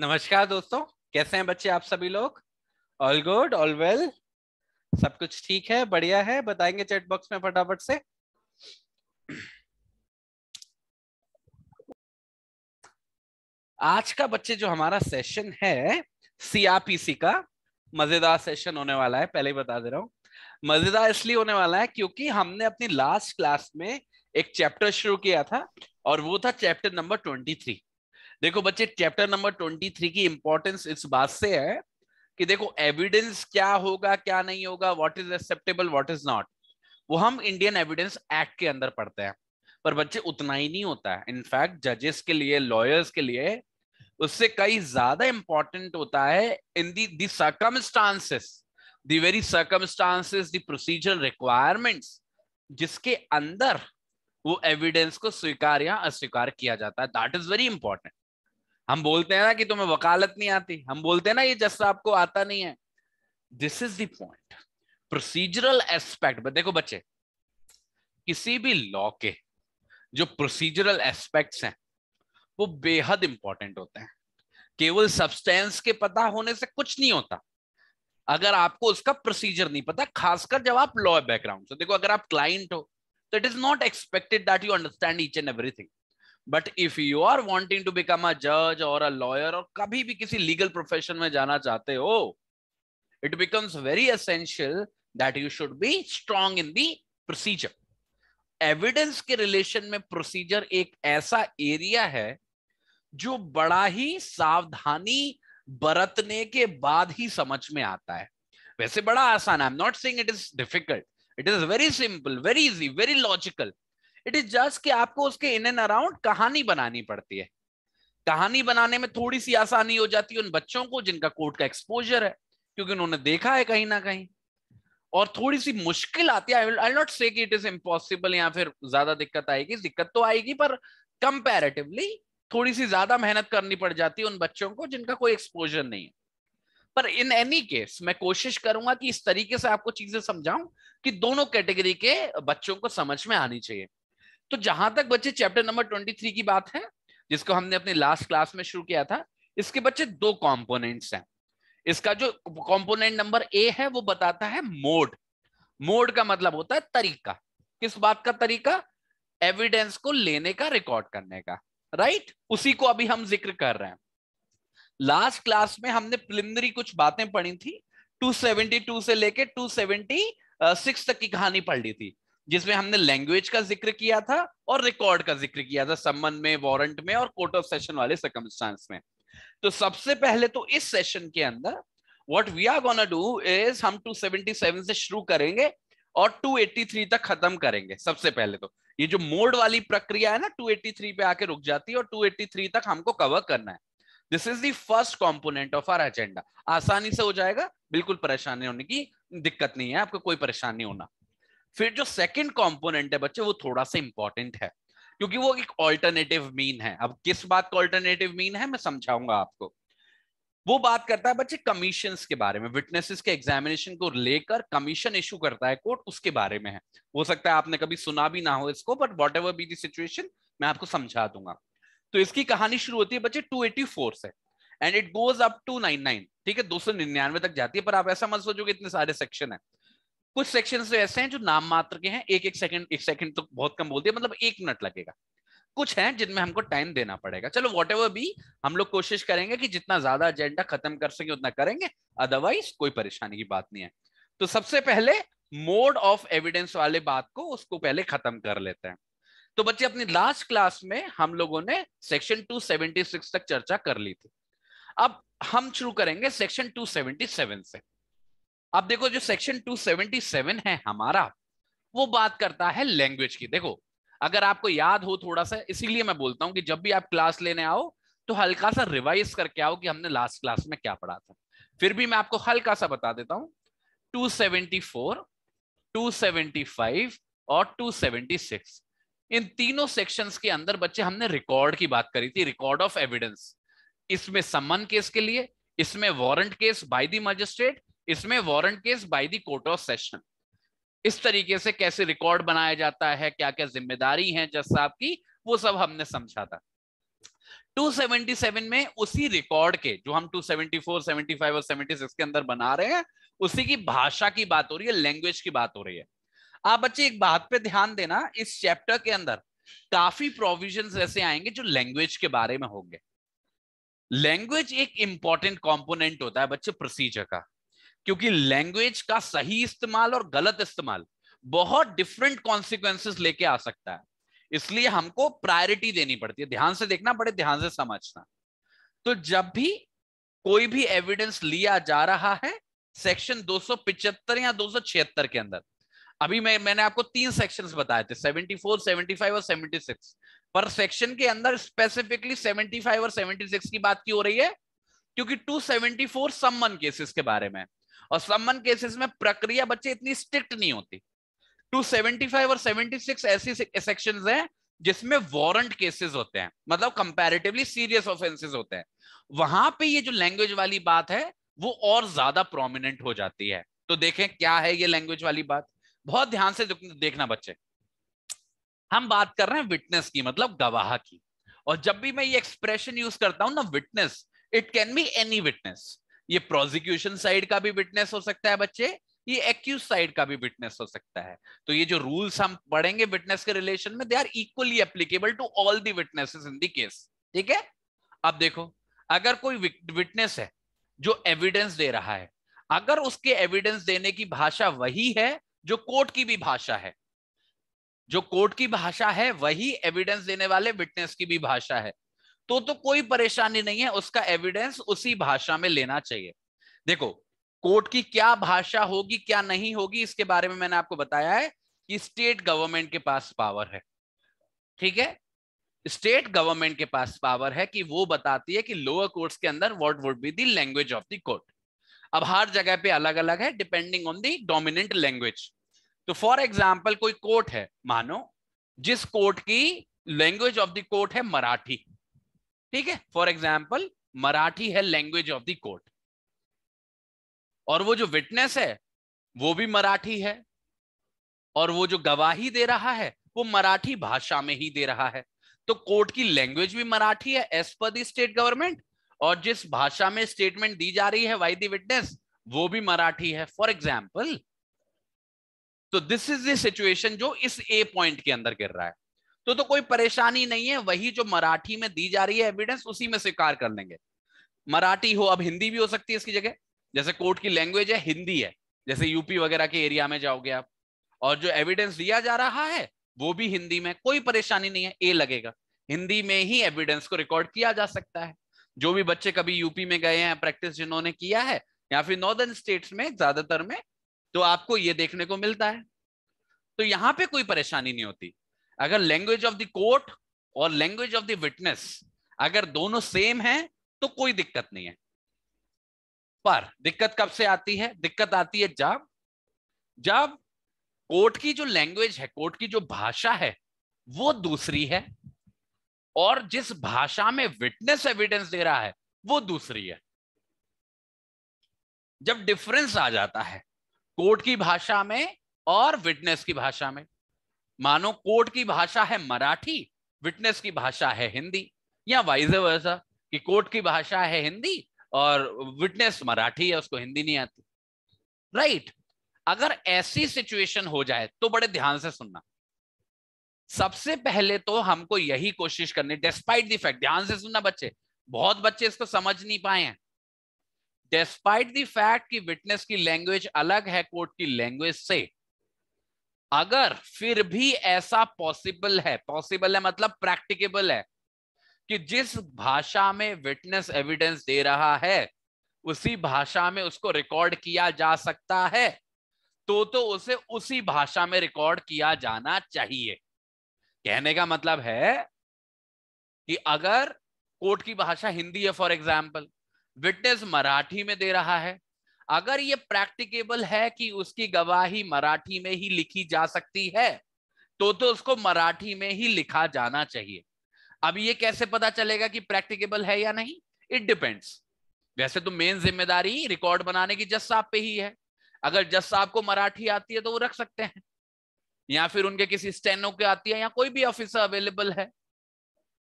नमस्कार दोस्तों कैसे हैं बच्चे आप सभी लोग ऑल गुड ऑल वेल सब कुछ ठीक है बढ़िया है बताएंगे चैट बॉक्स में फटाफट से आज का बच्चे जो हमारा सेशन है सीआरपीसी का मजेदार सेशन होने वाला है पहले ही बता दे रहा हूँ मजेदार इसलिए होने वाला है क्योंकि हमने अपनी लास्ट क्लास में एक चैप्टर शुरू किया था और वो था चैप्टर नंबर ट्वेंटी थ्री देखो बच्चे चैप्टर नंबर ट्वेंटी थ्री की इंपॉर्टेंस इस बात से है कि देखो एविडेंस क्या होगा क्या नहीं होगा what is acceptable what is not वो हम इंडियन एविडेंस एक्ट के अंदर पढ़ते हैं पर बच्चे उतना ही नहीं होता है इनफैक्ट जजेस के लिए लॉयर्स के लिए उससे कई ज्यादा इंपॉर्टेंट होता है in the the circumstances the very circumstances the procedure requirements जिसके अंदर वो एविडेंस को स्वीकार या अस्वीकार किया जाता है दैट इज वेरी इंपॉर्टेंट हम बोलते हैं ना कि तुम्हें वकालत नहीं आती हम बोलते हैं ना ये जस्ट आपको आता नहीं है this is point procedural aspect देखो बच्चे किसी भी लॉ के जो प्रोसीजरल एस्पेक्ट्स हैं वो बेहद इंपॉर्टेंट होते हैं केवल सब्सटेंस के पता होने से कुछ नहीं होता अगर आपको उसका प्रोसीजर नहीं पता खासकर जब आप लॉ बैकग्राउंड से देखो अगर आप क्लाइंट हो तो it is not expected that you understand each and everything but if you are wanting to become a जज और अ लॉयर और कभी भी किसी लीगल प्रोफेशन में जाना चाहते हो it becomes very essential that you should be strong in the procedure evidence के रिलेशन में प्रोसीजर एक ऐसा एरिया है जो बड़ा ही सावधानी बरतने के बाद ही समझ में आता है वैसे बड़ा आसान I am not saying it is difficult it is very simple very easy very logical it is just कि आपको उसके इन एंड अराउंड कहानी बनानी पड़ती है कहानी बनाने में थोड़ी सी आसानी हो जाती है उन बच्चों को जिनका कोर्ट का एक्सपोजर है क्योंकि उन्होंने देखा है कहीं ना कहीं और थोड़ी सी मुश्किल आती है I not say it is impossible या फिर ज्यादा दिक्कत आएगी दिक्कत तो आएगी पर कंपेरेटिवली थोड़ी सी ज्यादा मेहनत करनी पड़ जाती है उन बच्चों को जिनका कोई एक्सपोजर नहीं है पर इन एनी केस मैं कोशिश करूंगा कि इस तरीके से आपको चीजें समझाऊं कि दोनों कैटेगरी के बच्चों को समझ में आनी चाहिए तो जहां तक बच्चे चैप्टर नंबर ट्वेंटी थ्री की बात है जिसको हमने अपने लास्ट क्लास में शुरू किया था इसके बच्चे दो कॉम्पोनेंट हैं इसका जो कॉम्पोनेंट नंबर ए है वो बताता है मोड मोड का मतलब होता है तरीका किस बात का तरीका एविडेंस को लेने का रिकॉर्ड करने का राइट right? उसी को अभी हम जिक्र कर रहे हैं लास्ट क्लास में हमने प्रिलिमिनरी कुछ बातें पढ़ी थी 272 से लेके 276 तक की कहानी पढ़ ली थी जिसमें हमने लैंग्वेज का जिक्र किया था और रिकॉर्ड का जिक्र किया था सम्मन में वारंट में और कोर्ट ऑफ सेशन वाले सर्कमस्टांस में तो सबसे पहले तो इस सेशन के अंदर what we are gonna do is हम 277 से शुरू करेंगे और 283 तक खत्म करेंगे सबसे पहले तो ये जो मोड वाली प्रक्रिया है ना 283 पे आके रुक जाती है और 283 तक हमको कवर करना है this is the first component of our agenda आसानी से हो जाएगा बिल्कुल परेशानी होने की दिक्कत नहीं है आपको कोई परेशानी होना फिर जो सेकंड कंपोनेंट है बच्चे वो थोड़ा सा इंपॉर्टेंट है क्योंकि वो एक ऑल्टरनेटिव मीन है अब किस बात का ऑल्टरनेटिव मीन है मैं समझाऊंगा आपको वो बात करता है बच्चे कमीशन के बारे में विटनेसेस के एग्जामिनेशन को लेकर कमीशन इशू करता है कोर्ट उसके बारे में है हो सकता है आपने कभी सुना भी ना हो इसको but whatever be the situation मैं आपको समझा दूंगा तो इसकी कहानी शुरू होती है बच्चे 284 से and it goes up to 99 ठीक है निन्यानवे तक जाती है पर आप ऐसा मत सोचो कि इतने सारे सेक्शन है कुछ सेक्शन तो ऐसे हैं जो नाम मात्र के हैं एक एक सेकंड एक सेकंड तो बहुत कम बोल दिया मतलब एक मिनट लगेगा कुछ हैं जिनमें हमको टाइम देना पड़ेगा चलो वॉट भी हम लोग कोशिश करेंगे कि जितना ज्यादा एजेंडा खत्म कर सके उतना करेंगे अदरवाइज कोई परेशानी की बात नहीं है तो सबसे पहले मोड ऑफ एविडेंस वाले बात को उसको पहले खत्म कर लेते हैं तो बच्चे अपनी लास्ट क्लास में हम लोगों ने सेक्शन 276 तक चर्चा कर ली थी अब हम शुरू करेंगे सेक्शन 277 से अब देखो जो सेक्शन 277 है हमारा वो बात करता है लैंग्वेज की देखो अगर आपको याद हो थोड़ा सा इसीलिए मैं बोलता हूं कि जब भी आप क्लास लेने आओ तो हल्का सा रिवाइज करके आओ कि हमने लास्ट क्लास में क्या पढ़ा था फिर भी मैं आपको हल्का सा बता देता हूं 274, 275 और 276 इन तीनों सेक्शंस के अंदर बच्चे हमने रिकॉर्ड की बात करी थी रिकॉर्ड ऑफ एविडेंस इसमें सम्मन केस के लिए इसमें warrant case by the magistrate इसमें warrant case by the court of session इस तरीके से कैसे रिकॉर्ड बनाया जाता है क्या क्या जिम्मेदारी है जज साहब की वो सब हमने समझा था 277 में उसी रिकॉर्ड के जो हम 274, 75 और 76 के अंदर बना रहे हैं उसी की भाषा की बात हो रही है लैंग्वेज की बात हो रही है आप बच्चे एक बात पे ध्यान देना इस चैप्टर के अंदर काफी प्रोविजन ऐसे आएंगे जो लैंग्वेज के बारे में होंगे लैंग्वेज एक इंपॉर्टेंट कॉम्पोनेंट होता है बच्चे प्रोसीजर का क्योंकि लैंग्वेज का सही इस्तेमाल और गलत इस्तेमाल बहुत डिफरेंट कॉन्सिक्वेंसेस लेके आ सकता है इसलिए हमको प्रायोरिटी देनी पड़ती है ध्यान से देखना बड़े ध्यान से समझना तो जब भी कोई भी एविडेंस लिया जा रहा है सेक्शन 275 या 276 के अंदर अभी मैं मैंने आपको तीन सेक्शंस बताए थे 74, 75 और 76 पर सेक्शन के अंदर स्पेसिफिकली 75 और 76 की बात की हो रही है क्योंकि 274 सम्मन केसेस के बारे में और सम्मन केसेस में प्रक्रिया बच्चे इतनी स्ट्रिक्ट नहीं होती 275 और 76 ऐसी सेक्शंस हैं जिसमें वारंट केसेस होते हैं मतलब कंपैरेटिवली सीरियस ऑफेंसेस होते हैं वहां पे ये जो लैंग्वेज वाली बात है वो और ज्यादा प्रोमिनेंट हो जाती है तो देखें क्या है ये लैंग्वेज वाली बात बहुत ध्यान से देखना बच्चे हम बात कर रहे हैं विटनेस की मतलब गवाह की और जब भी मैं ये एक्सप्रेशन यूज करता हूं ना witness it can be any witness ये प्रोजिक्यूशन साइड का भी विटनेस हो सकता है बच्चे ये एक्यूज साइड का भी विटनेस हो सकता है तो ये जो रूल्स हम पढ़ेंगे विटनेस के रिलेशन में they are equally applicable to all the witnesses in the case ठीक है अब देखो अगर कोई विटनेस है जो एविडेंस दे रहा है अगर उसके एविडेंस देने की भाषा वही है जो कोर्ट की भी भाषा है जो कोर्ट की भाषा है वही एविडेंस देने वाले विटनेस की भी भाषा है तो तो कोई परेशानी नहीं है उसका एविडेंस उसी भाषा में लेना चाहिए देखो कोर्ट की क्या भाषा होगी क्या नहीं होगी इसके बारे में मैंने आपको बताया है कि स्टेट गवर्नमेंट के पास पावर है ठीक है स्टेट गवर्नमेंट के पास पावर है कि वो बताती है कि लोअर कोर्ट्स के अंदर what would be the language of the court अब हर जगह पे अलग अलग है depending on the dominant language तो फॉर एग्जाम्पल कोई कोर्ट है मानो जिस कोर्ट की लैंग्वेज ऑफ द कोर्ट है मराठी ठीक है फॉर एग्जाम्पल मराठी है लैंग्वेज ऑफ द कोर्ट और वो जो विटनेस है वो भी मराठी है और वो जो गवाही दे रहा है वो मराठी भाषा में ही दे रहा है तो कोर्ट की लैंग्वेज भी मराठी है एज पर स्टेट गवर्नमेंट और जिस भाषा में स्टेटमेंट दी जा रही है वाई दी विटनेस वो भी मराठी है फॉर एग्जाम्पल तो दिस इज दिचुएशन जो इस ए पॉइंट के अंदर गिर रहा है तो तो कोई परेशानी नहीं है वही जो मराठी में दी जा रही है एविडेंस उसी में स्वीकार कर लेंगे मराठी हो अब हिंदी भी हो सकती है इसकी जगह जैसे कोर्ट की लैंग्वेज है हिंदी है जैसे यूपी वगैरह के एरिया में जाओगे आप और जो एविडेंस दिया जा रहा है वो भी हिंदी में कोई परेशानी नहीं है ए लगेगा हिंदी में ही एविडेंस को रिकॉर्ड किया जा सकता है जो भी बच्चे कभी यूपी में गए हैं प्रैक्टिस जिन्होंने किया है या फिर नॉर्दर्न स्टेट्स में ज्यादातर में तो आपको ये देखने को मिलता है तो यहाँ पे कोई परेशानी नहीं होती अगर लैंग्वेज ऑफ द कोर्ट और लैंग्वेज ऑफ द विटनेस अगर दोनों सेम है तो कोई दिक्कत नहीं है पर दिक्कत कब से आती है दिक्कत आती है जब जब कोर्ट की जो लैंग्वेज है कोर्ट की जो भाषा है वो दूसरी है और जिस भाषा में विटनेस एविडेंस दे रहा है वो दूसरी है जब डिफरेंस आ जाता है कोर्ट की भाषा में और विटनेस की भाषा में मानो कोर्ट की भाषा है मराठी विटनेस की भाषा है हिंदी या वाइज वर्षा कि कोर्ट की भाषा है हिंदी और विटनेस मराठी है उसको हिंदी नहीं आती राइट right. अगर ऐसी सिचुएशन हो जाए तो बड़े ध्यान से सुनना सबसे पहले तो हमको यही कोशिश करनी डेस्पाइट दी फैक्ट ध्यान से सुनना बच्चे बहुत बच्चे इसको समझ नहीं पाए हैं डेस्पाइट दी फैक्ट कि विटनेस की लैंग्वेज अलग है कोर्ट की लैंग्वेज से अगर फिर भी ऐसा पॉसिबल है पॉसिबल है मतलब प्रैक्टिकेबल है कि जिस भाषा में विटनेस एविडेंस दे रहा है उसी भाषा में उसको रिकॉर्ड किया जा सकता है तो तो उसे उसी भाषा में रिकॉर्ड किया जाना चाहिए कहने का मतलब है कि अगर कोर्ट की भाषा हिंदी है फॉर एग्जाम्पल विटनेस मराठी में दे रहा है अगर ये प्रैक्टिकेबल है कि उसकी गवाही मराठी में ही लिखी जा सकती है तो तो उसको मराठी में ही लिखा जाना चाहिए अब ये कैसे पता चलेगा कि प्रैक्टिकेबल है या नहीं इट डिपेंड्स वैसे तो मेन जिम्मेदारी रिकॉर्ड बनाने की जज साहब पे ही है अगर जज साहब को मराठी आती है तो वो रख सकते हैं या फिर उनके किसी स्टेनो के आती है या कोई भी ऑफिसर अवेलेबल है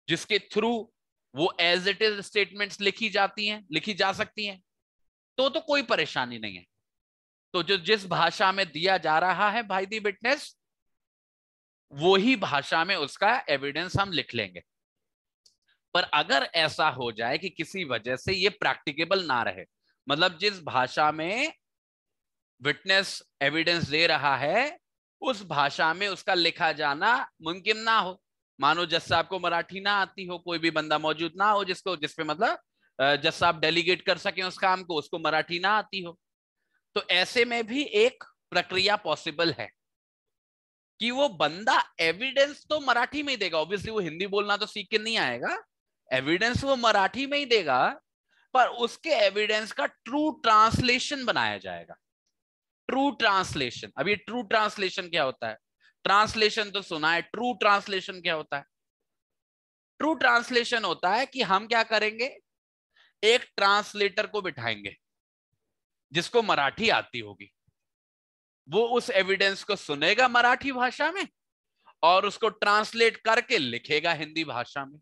जिसके थ्रू वो एज इट इज स्टेटमेंट्स लिखी जाती हैं लिखी जा सकती हैं तो तो कोई परेशानी नहीं है तो जो जिस भाषा में दिया जा रहा है भाई दी विटनेस वो ही भाषा में उसका एविडेंस हम लिख लेंगे पर अगर ऐसा हो जाए कि किसी वजह से ये प्रैक्टिकेबल ना रहे मतलब जिस भाषा में विटनेस एविडेंस दे रहा है उस भाषा में उसका लिखा जाना मुमकिन ना हो मानो जैसे आपको मराठी ना आती हो कोई भी बंदा मौजूद ना हो जिसको जिसपे मतलब जैसा साहब डेलीगेट कर सके उस काम को उसको मराठी ना आती हो तो ऐसे में भी एक प्रक्रिया पॉसिबल है कि वो बंदा एविडेंस तो मराठी में ही देगा ऑब्वियसली वो हिंदी बोलना तो सीख के नहीं आएगा एविडेंस वो मराठी में ही देगा पर उसके एविडेंस का ट्रू ट्रांसलेशन बनाया जाएगा ट्रू ट्रांसलेशन अब ये ट्रू ट्रांसलेशन क्या होता है ट्रांसलेशन तो सुना है ट्रू ट्रांसलेशन क्या होता है ट्रू ट्रांसलेशन होता है कि हम क्या करेंगे एक ट्रांसलेटर को बिठाएंगे जिसको मराठी आती होगी वो उस एविडेंस को सुनेगा मराठी भाषा में और उसको ट्रांसलेट करके लिखेगा हिंदी भाषा में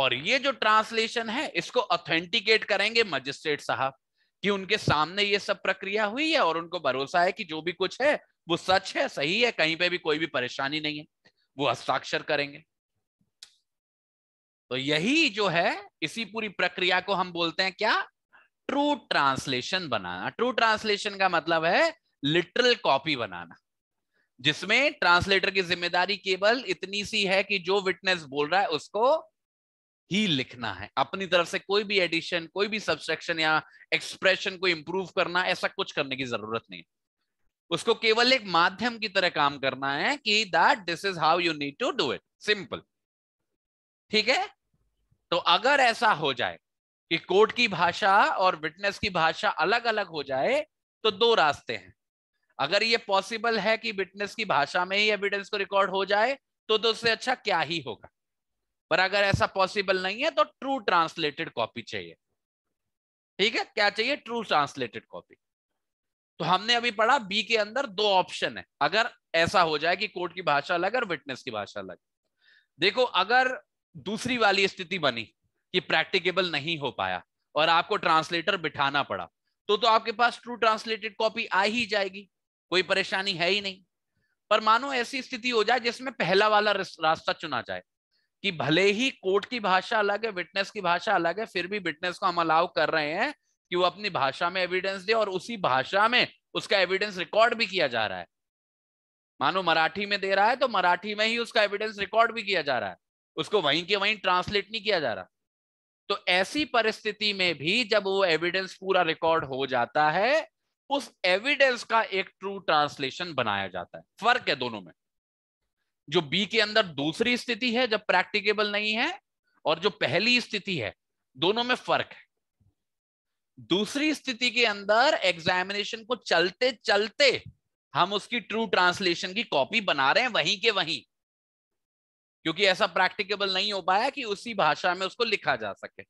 और ये जो ट्रांसलेशन है इसको ऑथेंटिकेट करेंगे मजिस्ट्रेट साहब कि उनके सामने ये सब प्रक्रिया हुई है और उनको भरोसा है कि जो भी कुछ है वो सच है सही है कहीं पे भी कोई भी परेशानी नहीं है वो हस्ताक्षर करेंगे तो यही जो है इसी पूरी प्रक्रिया को हम बोलते हैं क्या ट्रू ट्रांसलेशन बनाना ट्रू ट्रांसलेशन का मतलब है लिटरल कॉपी बनाना जिसमें ट्रांसलेटर की जिम्मेदारी केवल इतनी सी है कि जो विटनेस बोल रहा है उसको ही लिखना है अपनी तरफ से कोई भी एडिशन कोई भी सब्सट्रैक्शन या एक्सप्रेशन को इंप्रूव करना ऐसा कुछ करने की जरूरत नहीं उसको केवल एक माध्यम की तरह काम करना है कि that this is how you need to do it simple ठीक है तो अगर ऐसा हो जाए कि कोर्ट की भाषा और विटनेस की भाषा अलग अलग हो जाए तो दो रास्ते हैं अगर ये पॉसिबल है कि विटनेस की भाषा में ही एविडेंस को रिकॉर्ड हो जाए तो, तो उससे अच्छा क्या ही होगा पर अगर ऐसा पॉसिबल नहीं है तो ट्रू ट्रांसलेटेड कॉपी चाहिए ठीक है क्या चाहिए ट्रू ट्रांसलेटेड कॉपी तो हमने अभी पढ़ा बी के अंदर दो ऑप्शन है अगर ऐसा हो जाए कि कोर्ट की भाषा अलग और विटनेस की भाषा अलग देखो अगर दूसरी वाली स्थिति बनी कि प्रैक्टिकेबल नहीं हो पाया और आपको ट्रांसलेटर बिठाना पड़ा तो तो आपके पास ट्रू ट्रांसलेटेड कॉपी आ ही जाएगी कोई परेशानी है ही नहीं पर मानो ऐसी स्थिति हो जाए जिसमें पहला वाला रास्ता चुना जाए कि भले ही कोर्ट की भाषा अलग है विटनेस की भाषा अलग है फिर भी विटनेस को हम अलाउ कर रहे हैं कि वो अपनी भाषा में एविडेंस दे और उसी भाषा में उसका एविडेंस रिकॉर्ड भी किया जा रहा है मानो मराठी में दे रहा है तो मराठी में ही उसका एविडेंस रिकॉर्ड भी किया जा रहा है उसको वहीं के वहीं ट्रांसलेट नहीं किया जा रहा तो ऐसी परिस्थिति में भी जब वो एविडेंस पूरा रिकॉर्ड हो जाता है उस एविडेंस का एक ट्रू ट्रांसलेशन बनाया जाता है फर्क है दोनों में जो बी के अंदर दूसरी स्थिति है जब प्रैक्टिकेबल नहीं है और जो पहली स्थिति है दोनों में फर्क है दूसरी स्थिति के अंदर एग्जामिनेशन को चलते चलते हम उसकी ट्रू ट्रांसलेशन की कॉपी बना रहे हैं वहीं के वहीं क्योंकि ऐसा प्रैक्टिकेबल नहीं हो पाया कि उसी भाषा में उसको लिखा जा सके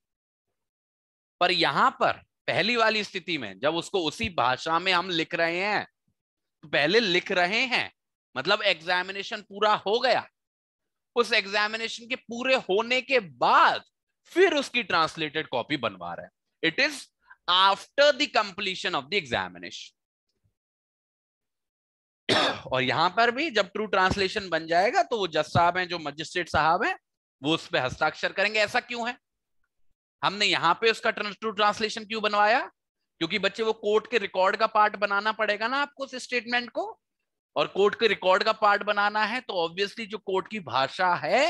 पर यहां पर पहली वाली स्थिति में जब उसको उसी भाषा में हम लिख रहे हैं तो पहले लिख रहे हैं मतलब एग्जामिनेशन पूरा हो गया उस एग्जामिनेशन के पूरे होने के बाद फिर उसकी ट्रांसलेटेड कॉपी बनवा रहे हैं it is after the completion of the examination और यहाँ पर भी जब ट्रू ट्रांसलेशन बन जाएगा तो वो जज साहब हैं जो मजिस्ट्रेट साहब हैं वो उस पर हस्ताक्षर करेंगे ऐसा क्यों है हमने यहाँ पे उसका ट्रू ट्रांसलेशन क्यों बनवाया क्योंकि बच्चे वो कोर्ट के रिकॉर्ड का पार्ट बनाना पड़ेगा ना आपको उस स्टेटमेंट को और कोर्ट के रिकॉर्ड का पार्ट बनाना है तो ऑब्वियसली जो कोर्ट की भाषा है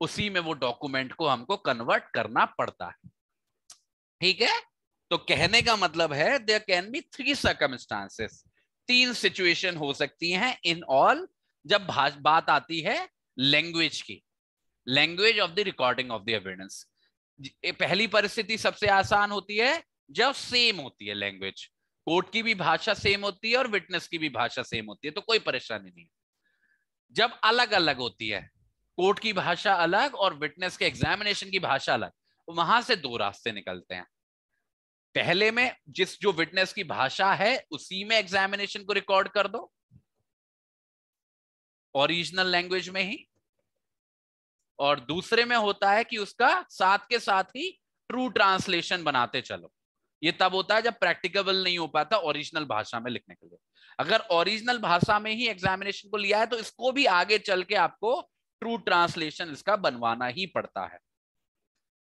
उसी में वो डॉक्यूमेंट को हमको कन्वर्ट करना पड़ता है ठीक है तो कहने का मतलब है there can be three circumstances तीन सिचुएशन हो सकती हैं इन ऑल जब बात आती है लैंग्वेज की language of the recording of the evidence पहली परिस्थिति सबसे आसान होती है जब सेम होती है लैंग्वेज कोर्ट की भी भाषा सेम होती है और विटनेस की भी भाषा सेम होती है तो कोई परेशानी नहीं जब अलग अलग होती है कोर्ट की भाषा अलग और विटनेस के एग्जामिनेशन की भाषा अलग तो वहां से दो रास्ते निकलते हैं पहले में जिस जो विटनेस की भाषा है उसी में एग्जामिनेशन को रिकॉर्ड कर दो ओरिजिनल लैंग्वेज में ही और दूसरे में होता है कि उसका साथ के साथ ही ट्रू ट्रांसलेशन बनाते चलो ये तब होता है जब प्रैक्टिकेबल नहीं हो पाता ओरिजिनल भाषा में लिखने के लिए अगर ओरिजिनल भाषा में ही एग्जामिनेशन को लिया है तो इसको भी आगे चल के आपको ट्रू ट्रांसलेशन इसका बनवाना ही पड़ता है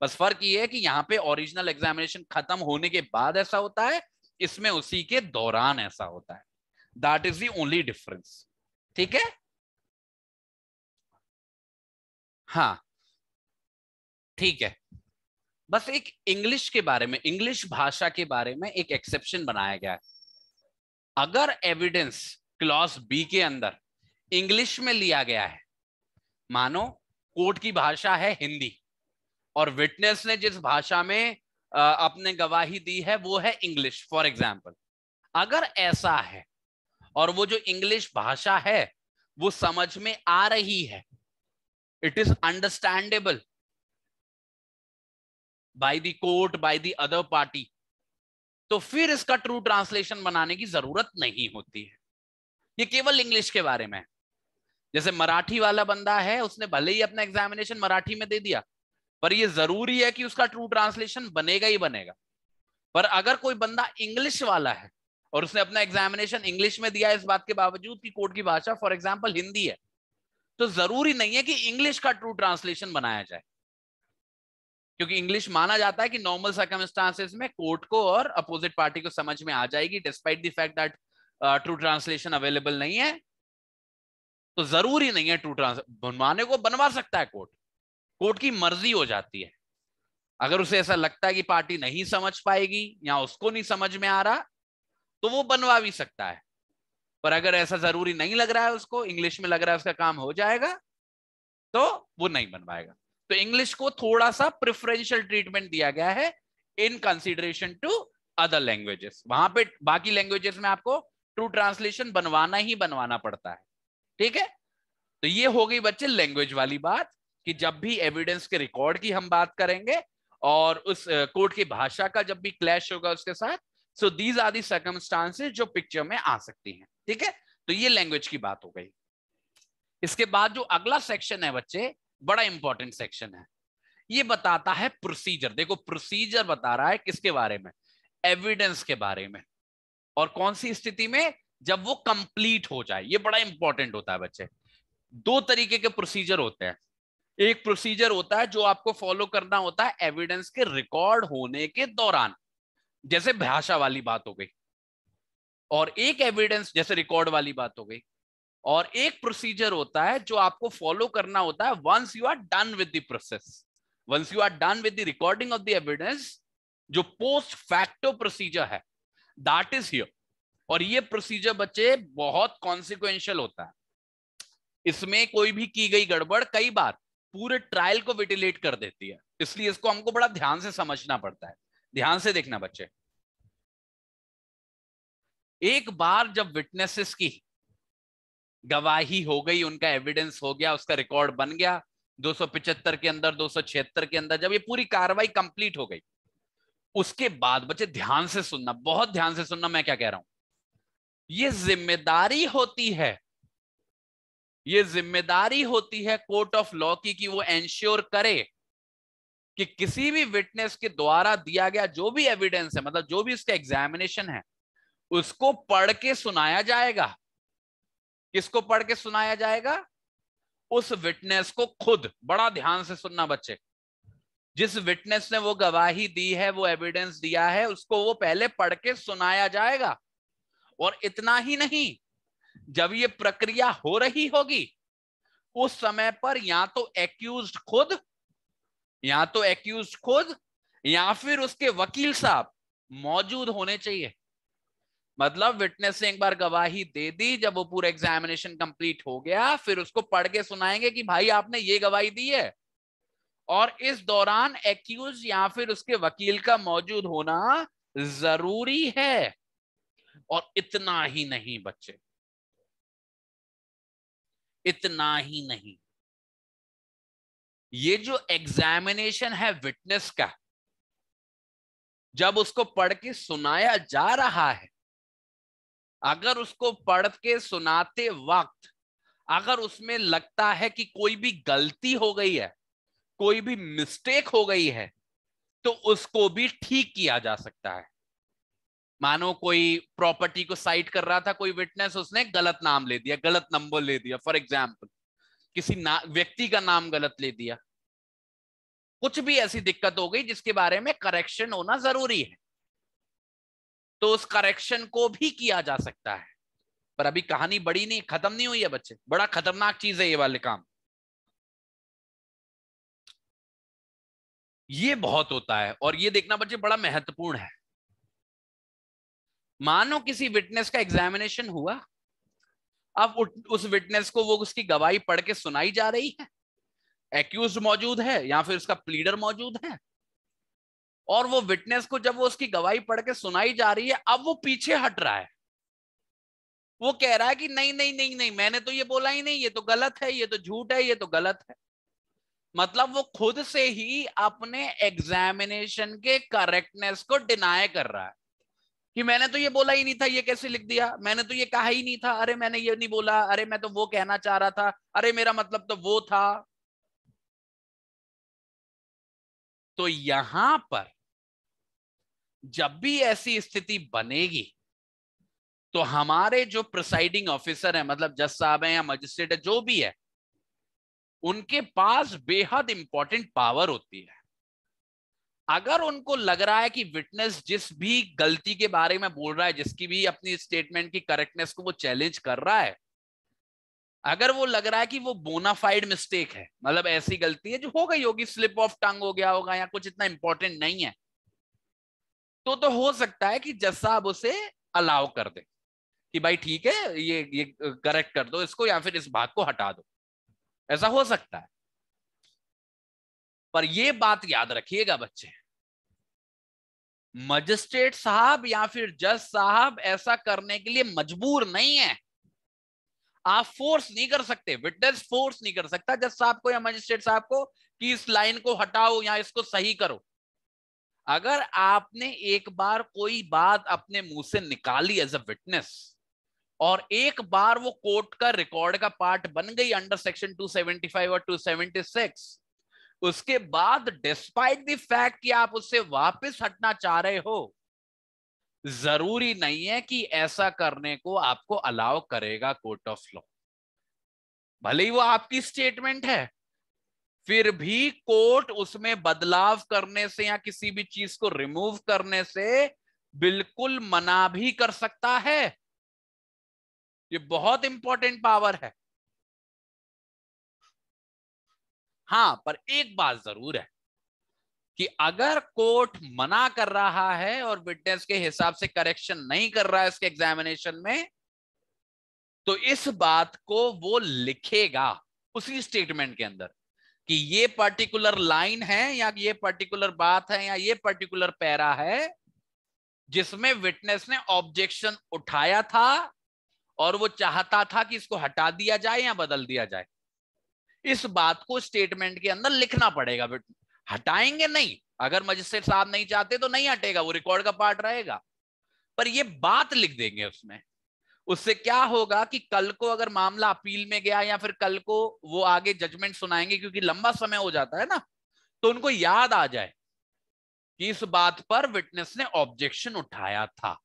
बस फर्क ये है कि यहाँ पे ओरिजिनल एग्जामिनेशन खत्म होने के बाद ऐसा होता है इसमें उसी के दौरान ऐसा होता है that is the only difference ठीक है हाँ ठीक है बस एक इंग्लिश के बारे में इंग्लिश भाषा के बारे में एक एक्सेप्शन बनाया गया है अगर एविडेंस क्लॉस बी के अंदर इंग्लिश में लिया गया है मानो कोर्ट की भाषा है हिंदी और विटनेस ने जिस भाषा में अपने गवाही दी है वो है इंग्लिश फॉर एग्जाम्पल अगर ऐसा है और वो जो इंग्लिश भाषा है वो समझ में आ रही है it is understandable by the court by the other party तो फिर इसका ट्रू ट्रांसलेशन बनाने की जरूरत नहीं होती है ये केवल इंग्लिश के बारे में जैसे मराठी वाला बंदा है उसने भले ही अपना एग्जामिनेशन मराठी में दे दिया पर यह जरूरी है कि उसका ट्रू ट्रांसलेशन बनेगा ही बनेगा पर अगर कोई बंदा इंग्लिश वाला है और उसने अपना एग्जामिनेशन इंग्लिश में दिया इस बात के बावजूद कि कोर्ट की भाषा फॉर एग्जाम्पल हिंदी है तो जरूरी नहीं है कि इंग्लिश का ट्रू ट्रांसलेशन बनाया जाए क्योंकि इंग्लिश माना जाता है कि नॉर्मल सर्कमस्टांसेस में कोर्ट को और अपोजिट पार्टी को समझ में आ जाएगी despite the fact that true translation available नहीं है तो जरूरी नहीं है ट्रू ट्रांस बनवाने को बनवा सकता है कोर्ट कोर्ट की मर्जी हो जाती है अगर उसे ऐसा लगता है कि पार्टी नहीं समझ पाएगी या उसको नहीं समझ में आ रहा तो वो बनवा भी सकता है पर अगर ऐसा जरूरी नहीं लग रहा है उसको इंग्लिश में लग रहा है उसका काम हो जाएगा तो वो नहीं बनवाएगा तो इंग्लिश को थोड़ा सा प्रिफरेंशियल ट्रीटमेंट दिया गया है in consideration to other languages वहां पे बाकी लैंग्वेजेस में आपको ट्रू ट्रांसलेशन बनवाना ही बनवाना पड़ता है ठीक है तो ये हो गई बच्चे लैंग्वेज वाली बात कि जब भी एविडेंस के रिकॉर्ड की हम बात करेंगे और उस कोर्ट की भाषा का जब भी क्लैश होगा उसके साथ so these are the circumstances जो पिक्चर में आ सकती हैं ठीक है तो ये लैंग्वेज की बात हो गई इसके बाद जो अगला सेक्शन है बच्चे बड़ा इंपॉर्टेंट सेक्शन है ये बताता है प्रोसीजर देखो प्रोसीजर बता रहा है किसके बारे में एविडेंस के बारे में और कौन सी स्थिति में जब वो कंप्लीट हो जाए ये बड़ा इंपॉर्टेंट होता है बच्चे दो तरीके के प्रोसीजर होते हैं एक प्रोसीजर होता है जो आपको फॉलो करना होता है एविडेंस के रिकॉर्ड होने के दौरान जैसे भाषा वाली बात हो गई और एक एविडेंस जैसे रिकॉर्ड वाली बात हो गई और एक प्रोसीजर होता है जो आपको फॉलो करना होता है once you are done with the process once you are done with the recording of the evidence जो पोस्ट फैक्टो प्रोसीजर है दैट इज हियर और ये प्रोसीजर बच्चे बहुत कॉन्सिक्वेंशियल होता है इसमें कोई भी की गई गड़बड़ कई बार पूरे ट्रायल को विटिलेट कर देती है इसलिए इसको हमको बड़ा ध्यान से समझना पड़ता है ध्यान से देखना बच्चे एक बार जब विटनेसेस की गवाही हो गई उनका एविडेंस हो गया उसका रिकॉर्ड बन गया दो के अंदर दो के अंदर जब ये पूरी कार्रवाई कंप्लीट हो गई उसके बाद बच्चे ध्यान से सुनना बहुत ध्यान से सुनना मैं क्या कह रहा हूं ये जिम्मेदारी होती है ये जिम्मेदारी होती है कोर्ट ऑफ लॉ की कि वो एंश्योर करे कि किसी भी विटनेस के द्वारा दिया गया जो भी एविडेंस है मतलब जो भी उसका एग्जामिनेशन है उसको पढ़ के सुनाया जाएगा किसको पढ़ के सुनाया जाएगा उस विटनेस को खुद बड़ा ध्यान से सुनना बच्चे जिस विटनेस ने वो गवाही दी है वो एविडेंस दिया है उसको वो पहले पढ़ के सुनाया जाएगा और इतना ही नहीं जब ये प्रक्रिया हो रही होगी उस समय पर या तो एक्यूज खुद या तो एक्यूज खुद या फिर उसके वकील साहब मौजूद होने चाहिए मतलब विटनेस से एक बार गवाही दे दी जब वो पूरा एग्जामिनेशन कंप्लीट हो गया फिर उसको पढ़ के सुनाएंगे कि भाई आपने ये गवाही दी है और इस दौरान एक्यूज या फिर उसके वकील का मौजूद होना जरूरी है और इतना ही नहीं बच्चे इतना ही नहीं ये जो एग्जामिनेशन है विटनेस का जब उसको पढ़ के सुनाया जा रहा है अगर उसको पढ़ के सुनाते वक्त अगर उसमें लगता है कि कोई भी गलती हो गई है कोई भी मिस्टेक हो गई है तो उसको भी ठीक किया जा सकता है मानो कोई प्रॉपर्टी को साइट कर रहा था कोई विटनेस उसने गलत नाम ले दिया गलत नंबर ले दिया फॉर एग्जाम्पल किसी व्यक्ति का नाम गलत ले दिया कुछ भी ऐसी दिक्कत हो गई जिसके बारे में करेक्शन होना जरूरी है तो उस करेक्शन को भी किया जा सकता है पर अभी कहानी बड़ी नहीं खत्म नहीं हुई है बच्चे बड़ा खतरनाक चीज है ये वाले काम ये बहुत होता है और ये देखना बच्चे बड़ा महत्वपूर्ण है मानो किसी विटनेस का एग्जामिनेशन हुआ अब उस विटनेस को वो उसकी गवाही पढ़ के सुनाई जा रही है एक्यूज मौजूद है या फिर उसका प्लीडर मौजूद है और वो विटनेस को जब वो उसकी गवाही पढ़ के सुनाई जा रही है अब वो पीछे हट रहा है वो कह रहा है कि नहीं नहीं नहीं नहीं मैंने तो ये बोला ही नहीं ये तो गलत है ये तो झूठ है ये तो गलत है मतलब वो खुद से ही अपने एग्जामिनेशन के करेक्टनेस को डिनाय कर रहा है कि मैंने तो ये बोला ही नहीं था ये कैसे लिख दिया मैंने तो ये कहा ही नहीं था अरे मैंने ये नहीं बोला अरे मैं तो वो कहना चाह रहा था अरे मेरा मतलब तो वो था तो यहां पर जब भी ऐसी स्थिति बनेगी तो हमारे जो प्रिसाइडिंग ऑफिसर है मतलब जज साहब है या मजिस्ट्रेट है जो भी है उनके पास बेहद इंपॉर्टेंट पावर होती है अगर उनको लग रहा है कि विटनेस जिस भी गलती के बारे में बोल रहा है जिसकी भी अपनी स्टेटमेंट की करेक्टनेस को वो चैलेंज कर रहा है अगर वो लग रहा है कि वो बोनाफाइड मिस्टेक है मतलब ऐसी गलती है जो हो गई होगी स्लिप ऑफ टंग हो गया होगा या कुछ इतना इंपॉर्टेंट नहीं है तो तो हो सकता है कि जज साहब उसे अलाउ कर दे कि भाई ठीक है ये ये करेक्ट कर दो इसको या फिर इस बात को हटा दो ऐसा हो सकता है पर यह बात याद रखिएगा बच्चे मजिस्ट्रेट साहब या फिर जज साहब ऐसा करने के लिए मजबूर नहीं है आप फोर्स नहीं कर सकते विटनेस फोर्स नहीं कर सकता जज साहब को या मजिस्ट्रेट साहब को कि इस लाइन को हटाओ या इसको सही करो अगर आपने एक बार कोई बात अपने मुंह से निकाली एज अ विटनेस और एक बार वो कोर्ट का रिकॉर्ड का पार्ट बन गई अंडर सेक्शन 275 और 276 उसके बाद डिस्पाइट द फैक्ट कि आप उससे वापस हटना चाह रहे हो जरूरी नहीं है कि ऐसा करने को आपको अलाउ करेगा कोर्ट ऑफ लॉ भले ही वो आपकी स्टेटमेंट है फिर भी कोर्ट उसमें बदलाव करने से या किसी भी चीज को रिमूव करने से बिल्कुल मना भी कर सकता है ये बहुत इंपॉर्टेंट पावर है हां पर एक बात जरूर है कि अगर कोर्ट मना कर रहा है और विटनेस के हिसाब से करेक्शन नहीं कर रहा है इसके एग्जामिनेशन में तो इस बात को वो लिखेगा उसी स्टेटमेंट के अंदर कि ये पर्टिकुलर लाइन है या ये पर्टिकुलर बात है या ये पर्टिकुलर पैरा है जिसमें विटनेस ने ऑब्जेक्शन उठाया था और वो चाहता था कि इसको हटा दिया जाए या बदल दिया जाए इस बात को स्टेटमेंट के अंदर लिखना पड़ेगा हटाएंगे नहीं अगर मजिस्ट्रेट साहब नहीं चाहते तो नहीं हटेगा वो रिकॉर्ड का पार्ट रहेगा पर ये बात लिख देंगे उसमें उससे क्या होगा कि कल को अगर मामला अपील में गया या फिर कल को वो आगे जजमेंट सुनाएंगे क्योंकि लंबा समय हो जाता है ना तो उनको याद आ जाए कि इस बात पर विटनेस ने ऑब्जेक्शन उठाया था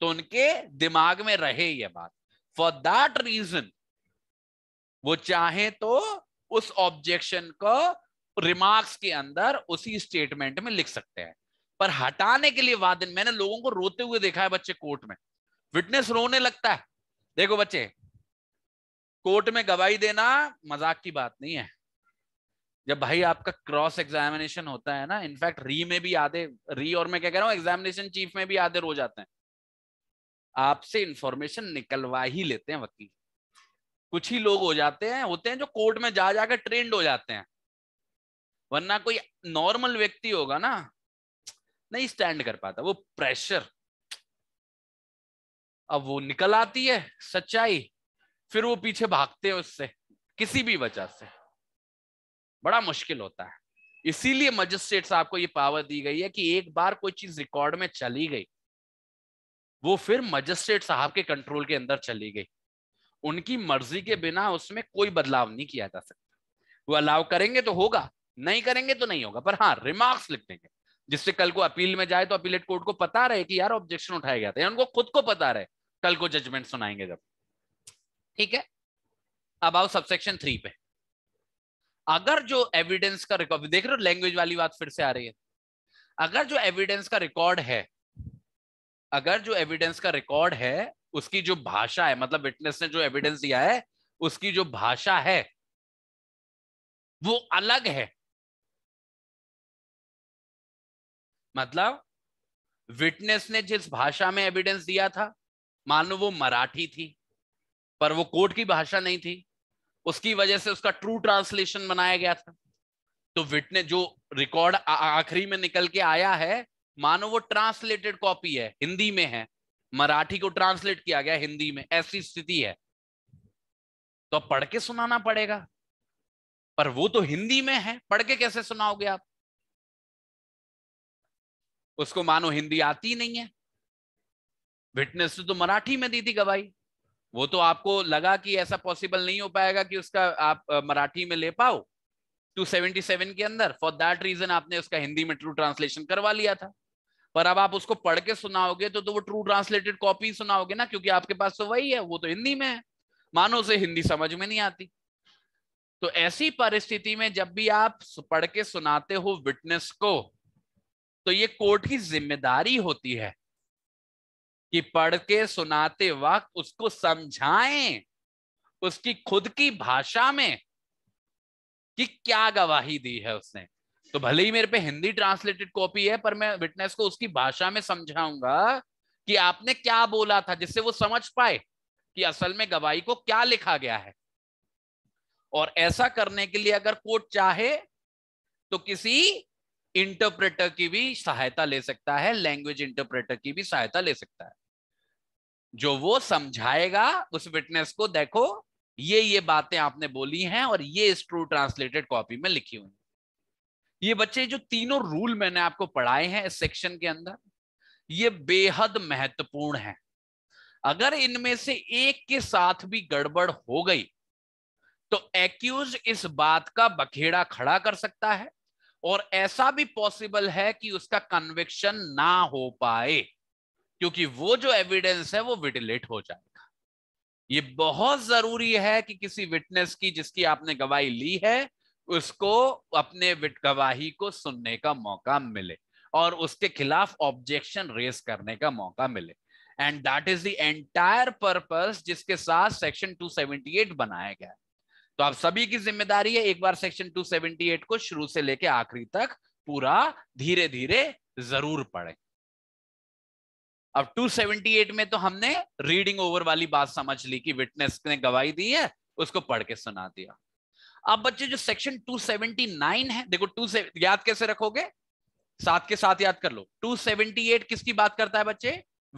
तो उनके दिमाग में रहे ये बात फॉर दैट रीजन वो चाहे तो उस ऑब्जेक्शन को रिमार्क्स के अंदर उसी स्टेटमेंट में लिख सकते हैं पर हटाने के लिए वादन मैंने लोगों को रोते हुए देखा है बच्चे कोर्ट में विटनेस रोने लगता है देखो बच्चे कोर्ट में गवाही देना मजाक की बात नहीं है जब भाई आपका क्रॉस एग्जामिनेशन होता है ना इनफैक्ट री में भी आधे री और मैं क्या कह रहा हूँ एग्जामिनेशन चीफ में भी आधे रो जाते हैं आपसे इंफॉर्मेशन निकलवा ही लेते हैं वकील कुछ ही लोग हो जाते हैं होते हैं जो कोर्ट में जा जाकर ट्रेंड हो जाते हैं वरना कोई नॉर्मल व्यक्ति होगा ना नहीं स्टैंड कर पाता वो प्रेशर अब वो निकल आती है सच्चाई फिर वो पीछे भागते हैं उससे किसी भी वजह से बड़ा मुश्किल होता है इसीलिए मजिस्ट्रेट साहब को ये पावर दी गई है कि एक बार कोई चीज रिकॉर्ड में चली गई वो फिर मजिस्ट्रेट साहब के कंट्रोल के अंदर चली गई उनकी मर्जी के बिना उसमें कोई बदलाव नहीं किया जा सकता वो अलाउ करेंगे तो होगा नहीं करेंगे तो नहीं होगा पर हाँ रिमार्क्स लिख देंगे जिससे कल को अपील में जाए तो अपीलेट कोर्ट को पता रहे कि यार ऑब्जेक्शन उठाया गया था उनको खुद को पता रहे कल को जजमेंट सुनाएंगे जब ठीक है अब आओ सबसेक्शन थ्री पे अगर जो एविडेंस का रिकॉर्ड देख रहे हो लैंग्वेज वाली बात फिर से आ रही है अगर जो एविडेंस का रिकॉर्ड है अगर जो एविडेंस का रिकॉर्ड है उसकी जो भाषा है मतलब विटनेस ने जो एविडेंस दिया है उसकी जो भाषा है वो अलग है मतलब विटनेस ने जिस भाषा में एविडेंस दिया था लो वो मराठी थी पर वो कोर्ट की भाषा नहीं थी उसकी वजह से उसका ट्रू ट्रांसलेशन बनाया गया था तो विटनेस जो रिकॉर्ड आखिरी में निकल के आया है मानो वो ट्रांसलेटेड कॉपी है हिंदी में है मराठी को ट्रांसलेट किया गया हिंदी में ऐसी स्थिति है तो पढ़ के सुनाना पड़ेगा पर वो तो हिंदी में है पढ़ के कैसे सुनाओगे आप उसको मानो हिंदी आती नहीं है विटनेस तो मराठी में दी थी गवाही वो तो आपको लगा कि ऐसा पॉसिबल नहीं हो पाएगा कि उसका आप मराठी में ले पाओ 277 के अंदर फॉर दैट रीजन आपने उसका हिंदी में ट्रू ट्रांसलेशन करवा लिया था पर अब आप उसको पढ़ के सुनाओगे तो, तो वो ट्रू ट्रांसलेटेड कॉपी सुनाओगे ना क्योंकि आपके पास तो वही है वो तो हिंदी में है मानो उसे हिंदी समझ में नहीं आती तो ऐसी परिस्थिति में जब भी आप पढ़ के सुनाते हो विटनेस को तो ये कोर्ट की जिम्मेदारी होती है कि पढ़ के सुनाते वक्त उसको समझाएं उसकी खुद की भाषा में कि क्या गवाही दी है उसने तो भले ही मेरे पे हिंदी ट्रांसलेटेड कॉपी है पर मैं विटनेस को उसकी भाषा में समझाऊंगा कि आपने क्या बोला था जिससे वो समझ पाए कि असल में गवाही को क्या लिखा गया है और ऐसा करने के लिए अगर कोर्ट चाहे तो किसी इंटरप्रेटर की भी सहायता ले सकता है लैंग्वेज इंटरप्रेटर की भी सहायता ले सकता है जो वो समझाएगा उस विटनेस को देखो ये ये बातें आपने बोली हैं और ये इस ट्रू ट्रांसलेटेड कॉपी में लिखी हुई ये बच्चे जो तीनों रूल मैंने आपको पढ़ाए हैं इस सेक्शन के अंदर ये बेहद महत्वपूर्ण है अगर इनमें से एक के साथ भी गड़बड़ हो गई तो एक्यूज इस बात का बखेड़ा खड़ा कर सकता है और ऐसा भी पॉसिबल है कि उसका कन्विक्शन ना हो पाए क्योंकि वो जो एविडेंस है वो विटिलेट हो जाएगा ये बहुत जरूरी है कि किसी विटनेस की जिसकी आपने गवाही ली है उसको अपने गवाही को सुनने का मौका मिले और उसके खिलाफ ऑब्जेक्शन रेस करने का मौका मिले and that is entire purpose जिसके साथ सेक्शन 278 बनाया गया तो आप सभी की जिम्मेदारी है एक बार सेक्शन 278 को शुरू से लेके आखिरी तक पूरा धीरे धीरे जरूर पढ़े अब 278 में तो हमने रीडिंग ओवर वाली बात समझ ली कि विटनेस ने गवाही दी है उसको पढ़ के सुना दिया अब बच्चे जो सेक्शन 279 है देखो टू से याद कैसे रखोगे साथ के साथ याद कर लो 278 किसकी बात करता है बच्चे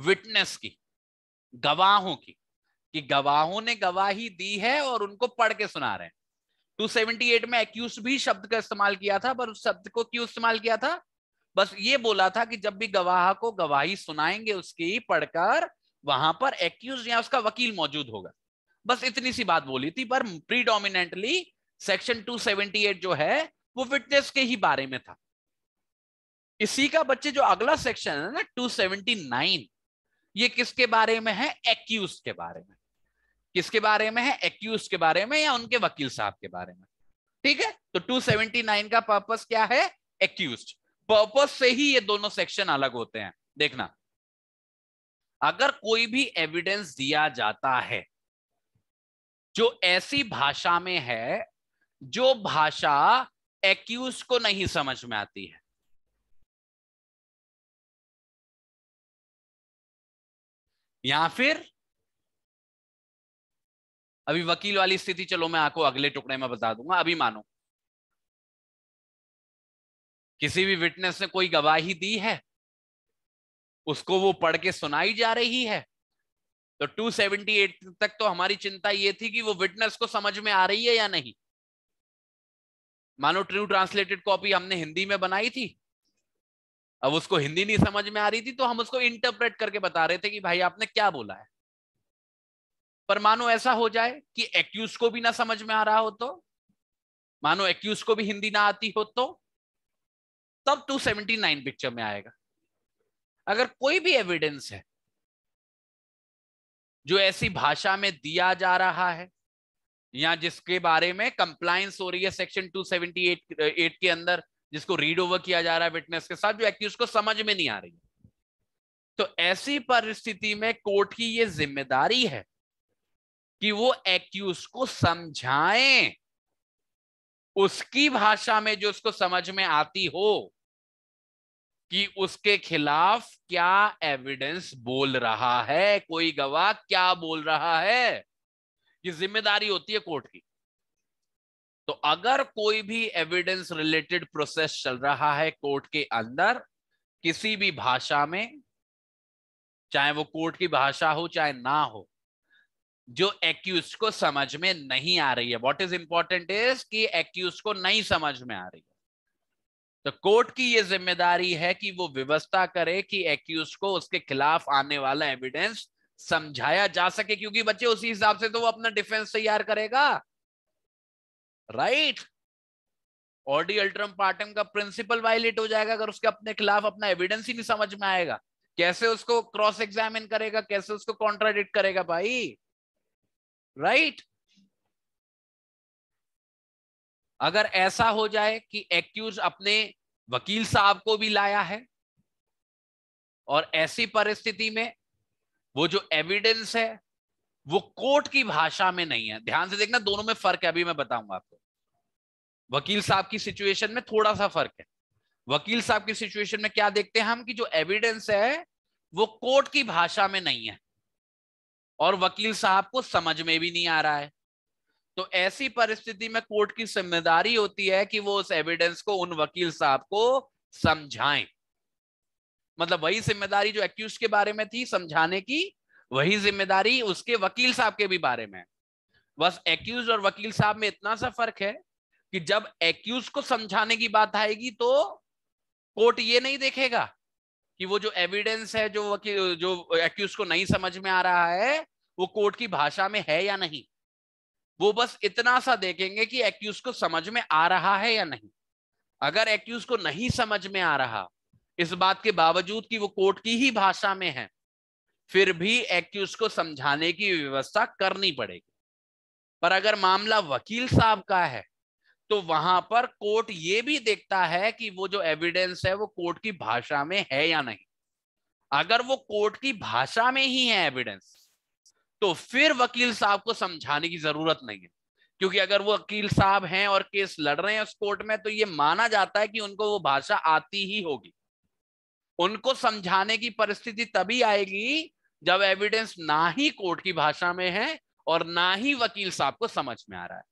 विटनेस की गवाहों की कि गवाहों ने गवाही दी है और उनको पढ़ के सुना रहे हैं 278 में एक्यूज भी शब्द का इस्तेमाल किया था पर उस शब्द को क्यों इस्तेमाल किया था बस ये बोला था कि जब भी गवाह को गवाही सुनाएंगे उसकी पढ़कर वहां पर एक्यूज या उसका वकील मौजूद होगा बस इतनी सी बात बोली थी पर प्रीडोमिनेंटली सेक्शन 278 जो है वो फिटनेस के ही बारे में था इसी का बच्चे जो अगला सेक्शन है ना 279 ये किसके बारे में है एक्यूज के बारे में किसके बारे में है एक्यूज के बारे में या उनके वकील साहब के बारे में ठीक है तो 279 का पर्पस क्या है एक्यूज पर्पस से ही ये दोनों सेक्शन अलग होते हैं देखना अगर कोई भी एविडेंस दिया जाता है जो ऐसी भाषा में है जो भाषा एक्यूज को नहीं समझ में आती है या फिर अभी वकील वाली स्थिति चलो मैं आपको अगले टुकड़े में बता दूंगा अभी मानो किसी भी विटनेस ने कोई गवाही दी है उसको वो पढ़ के सुनाई जा रही है तो 278 तक तो हमारी चिंता ये थी कि वो विटनेस को समझ में आ रही है या नहीं मानो ट्रू ट्रांसलेटेड कॉपी हमने हिंदी में बनाई थी अब उसको हिंदी नहीं समझ में आ रही थी तो हम उसको इंटरप्रेट करके बता रहे थे कि भाई आपने क्या बोला है पर मानो ऐसा हो जाए कि एक्यूज को भी ना समझ में आ रहा हो तो मानो एक्यूज को भी हिंदी ना आती हो तो तब 279 पिक्चर में आएगा अगर कोई भी एविडेंस है जो ऐसी भाषा में दिया जा रहा है या जिसके बारे में कंप्लायंस हो रही है सेक्शन 278 एट के अंदर जिसको रीड ओवर किया जा रहा है विटनेस के साथ जो एक्यूज को समझ में नहीं आ रही तो ऐसी परिस्थिति में कोर्ट की ये जिम्मेदारी है कि वो एक्यूज को समझाएं उसकी भाषा में जो उसको समझ में आती हो कि उसके खिलाफ क्या एविडेंस बोल रहा है कोई गवाह क्या बोल रहा है ये जिम्मेदारी होती है कोर्ट की तो अगर कोई भी एविडेंस रिलेटेड प्रोसेस चल रहा है कोर्ट के अंदर किसी भी भाषा में चाहे वो कोर्ट की भाषा हो चाहे ना हो जो एक्यूज को समझ में नहीं आ रही है व्हाट इज इंपॉर्टेंट इज कि एक्यूज को नहीं समझ में आ रही है तो कोर्ट की ये जिम्मेदारी है कि वो व्यवस्था करे कि एक्यूज को उसके खिलाफ आने वाला एविडेंस समझाया जा सके क्योंकि बच्चे उसी हिसाब से तो वो अपना डिफेंस तैयार करेगा राइट ऑडी अल्ट्रम पार्टम का प्रिंसिपल वायलेट हो जाएगा अगर उसके अपने खिलाफ अपना एविडेंस ही नहीं समझ में आएगा कैसे उसको क्रॉस एग्जामिन करेगा कैसे उसको कॉन्ट्राडिक्ट करेगा भाई राइट right? अगर ऐसा हो जाए कि एक्यूज अपने वकील साहब को भी लाया है और ऐसी परिस्थिति में वो जो एविडेंस है वो कोर्ट की भाषा में नहीं है ध्यान से देखना दोनों में फर्क है अभी मैं बताऊंगा आपको वकील साहब की सिचुएशन में थोड़ा सा फर्क है वकील साहब की सिचुएशन में क्या देखते हैं हम कि जो एविडेंस है वो कोर्ट की भाषा में नहीं है और वकील साहब को समझ में भी नहीं आ रहा है तो ऐसी परिस्थिति में कोर्ट की जिम्मेदारी होती है कि वो उस एविडेंस को उन वकील साहब को समझाएं मतलब वही जिम्मेदारी जो एक्यूज के बारे में थी समझाने की वही जिम्मेदारी उसके वकील साहब के भी बारे में बस एक्यूज और वकील साहब में इतना सा फर्क है कि जब एक्यूज को समझाने की बात आएगी तो कोर्ट ये नहीं देखेगा कि वो जो एविडेंस है जो वकील जो एक्यूज को नहीं समझ में आ रहा है वो कोर्ट की भाषा में है या नहीं वो बस इतना सा देखेंगे कि एक्यूज को समझ में आ रहा है या नहीं अगर एक्यूज को नहीं समझ में आ रहा इस बात के बावजूद कि वो कोर्ट की ही भाषा में है फिर भी एक्यूज को समझाने की व्यवस्था करनी पड़ेगी पर अगर मामला वकील साहब का है तो वहां पर कोर्ट ये भी देखता है कि वो जो एविडेंस है वो कोर्ट की भाषा में है या नहीं अगर वो कोर्ट की भाषा में ही है एविडेंस तो फिर वकील साहब को समझाने की जरूरत नहीं है क्योंकि अगर वो वकील साहब हैं और केस लड़ रहे हैं उस कोर्ट में तो ये माना जाता है कि उनको वो भाषा आती ही होगी उनको समझाने की परिस्थिति तभी आएगी जब एविडेंस ना ही कोर्ट की भाषा में है और ना ही वकील साहब को समझ में आ रहा है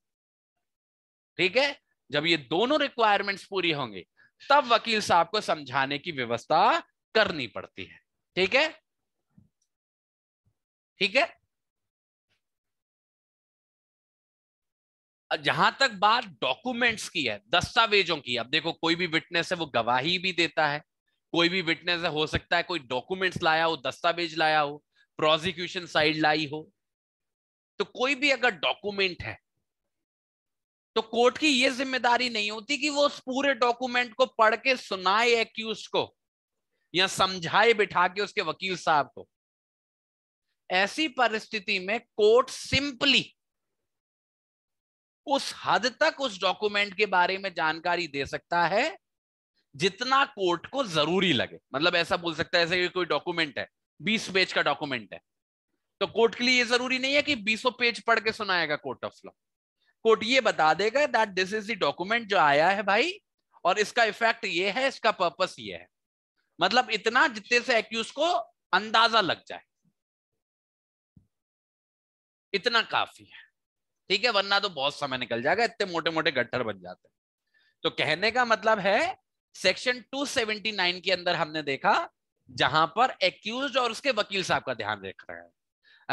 ठीक है जब ये दोनों रिक्वायरमेंट्स पूरी होंगे तब वकील साहब को समझाने की व्यवस्था करनी पड़ती है ठीक है ठीक है जहां तक बात डॉक्यूमेंट्स की है दस्तावेजों की अब देखो कोई भी विटनेस है वो गवाही भी देता है कोई भी विटनेस हो सकता है कोई डॉक्यूमेंट्स लाया हो दस्तावेज लाया हो प्रोसिक्यूशन साइड लाई हो तो कोई भी अगर डॉक्यूमेंट है तो कोर्ट की यह जिम्मेदारी नहीं होती कि वो उस पूरे डॉक्यूमेंट को पढ़ के सुनाए एक्यूज को या समझाए बिठा के उसके वकील साहब को ऐसी परिस्थिति में कोर्ट सिंपली उस हद तक उस डॉक्यूमेंट के बारे में जानकारी दे सकता है जितना कोर्ट को जरूरी लगे मतलब ऐसा बोल सकता है ऐसे कि कोई डॉक्यूमेंट है बीस पेज का डॉक्यूमेंट है तो कोर्ट के लिए ये जरूरी नहीं है कि बीसों पेज पढ़ के सुनाएगा कोर्ट ऑफ लॉ कोर्ट ये बता देगा that this is the document जो आया है भाई और इसका इफेक्ट ये है इसका पर्पस ये है मतलब इतना जितने से एक्यूज को अंदाजा लग जाए इतना काफी है ठीक है वरना तो बहुत समय निकल जाएगा इतने मोटे मोटे गट्ठर बन जाते हैं तो कहने का मतलब है सेक्शन 279 के अंदर हमने देखा जहां पर एक्यूज और उसके वकील साहब का ध्यान रख रहे हैं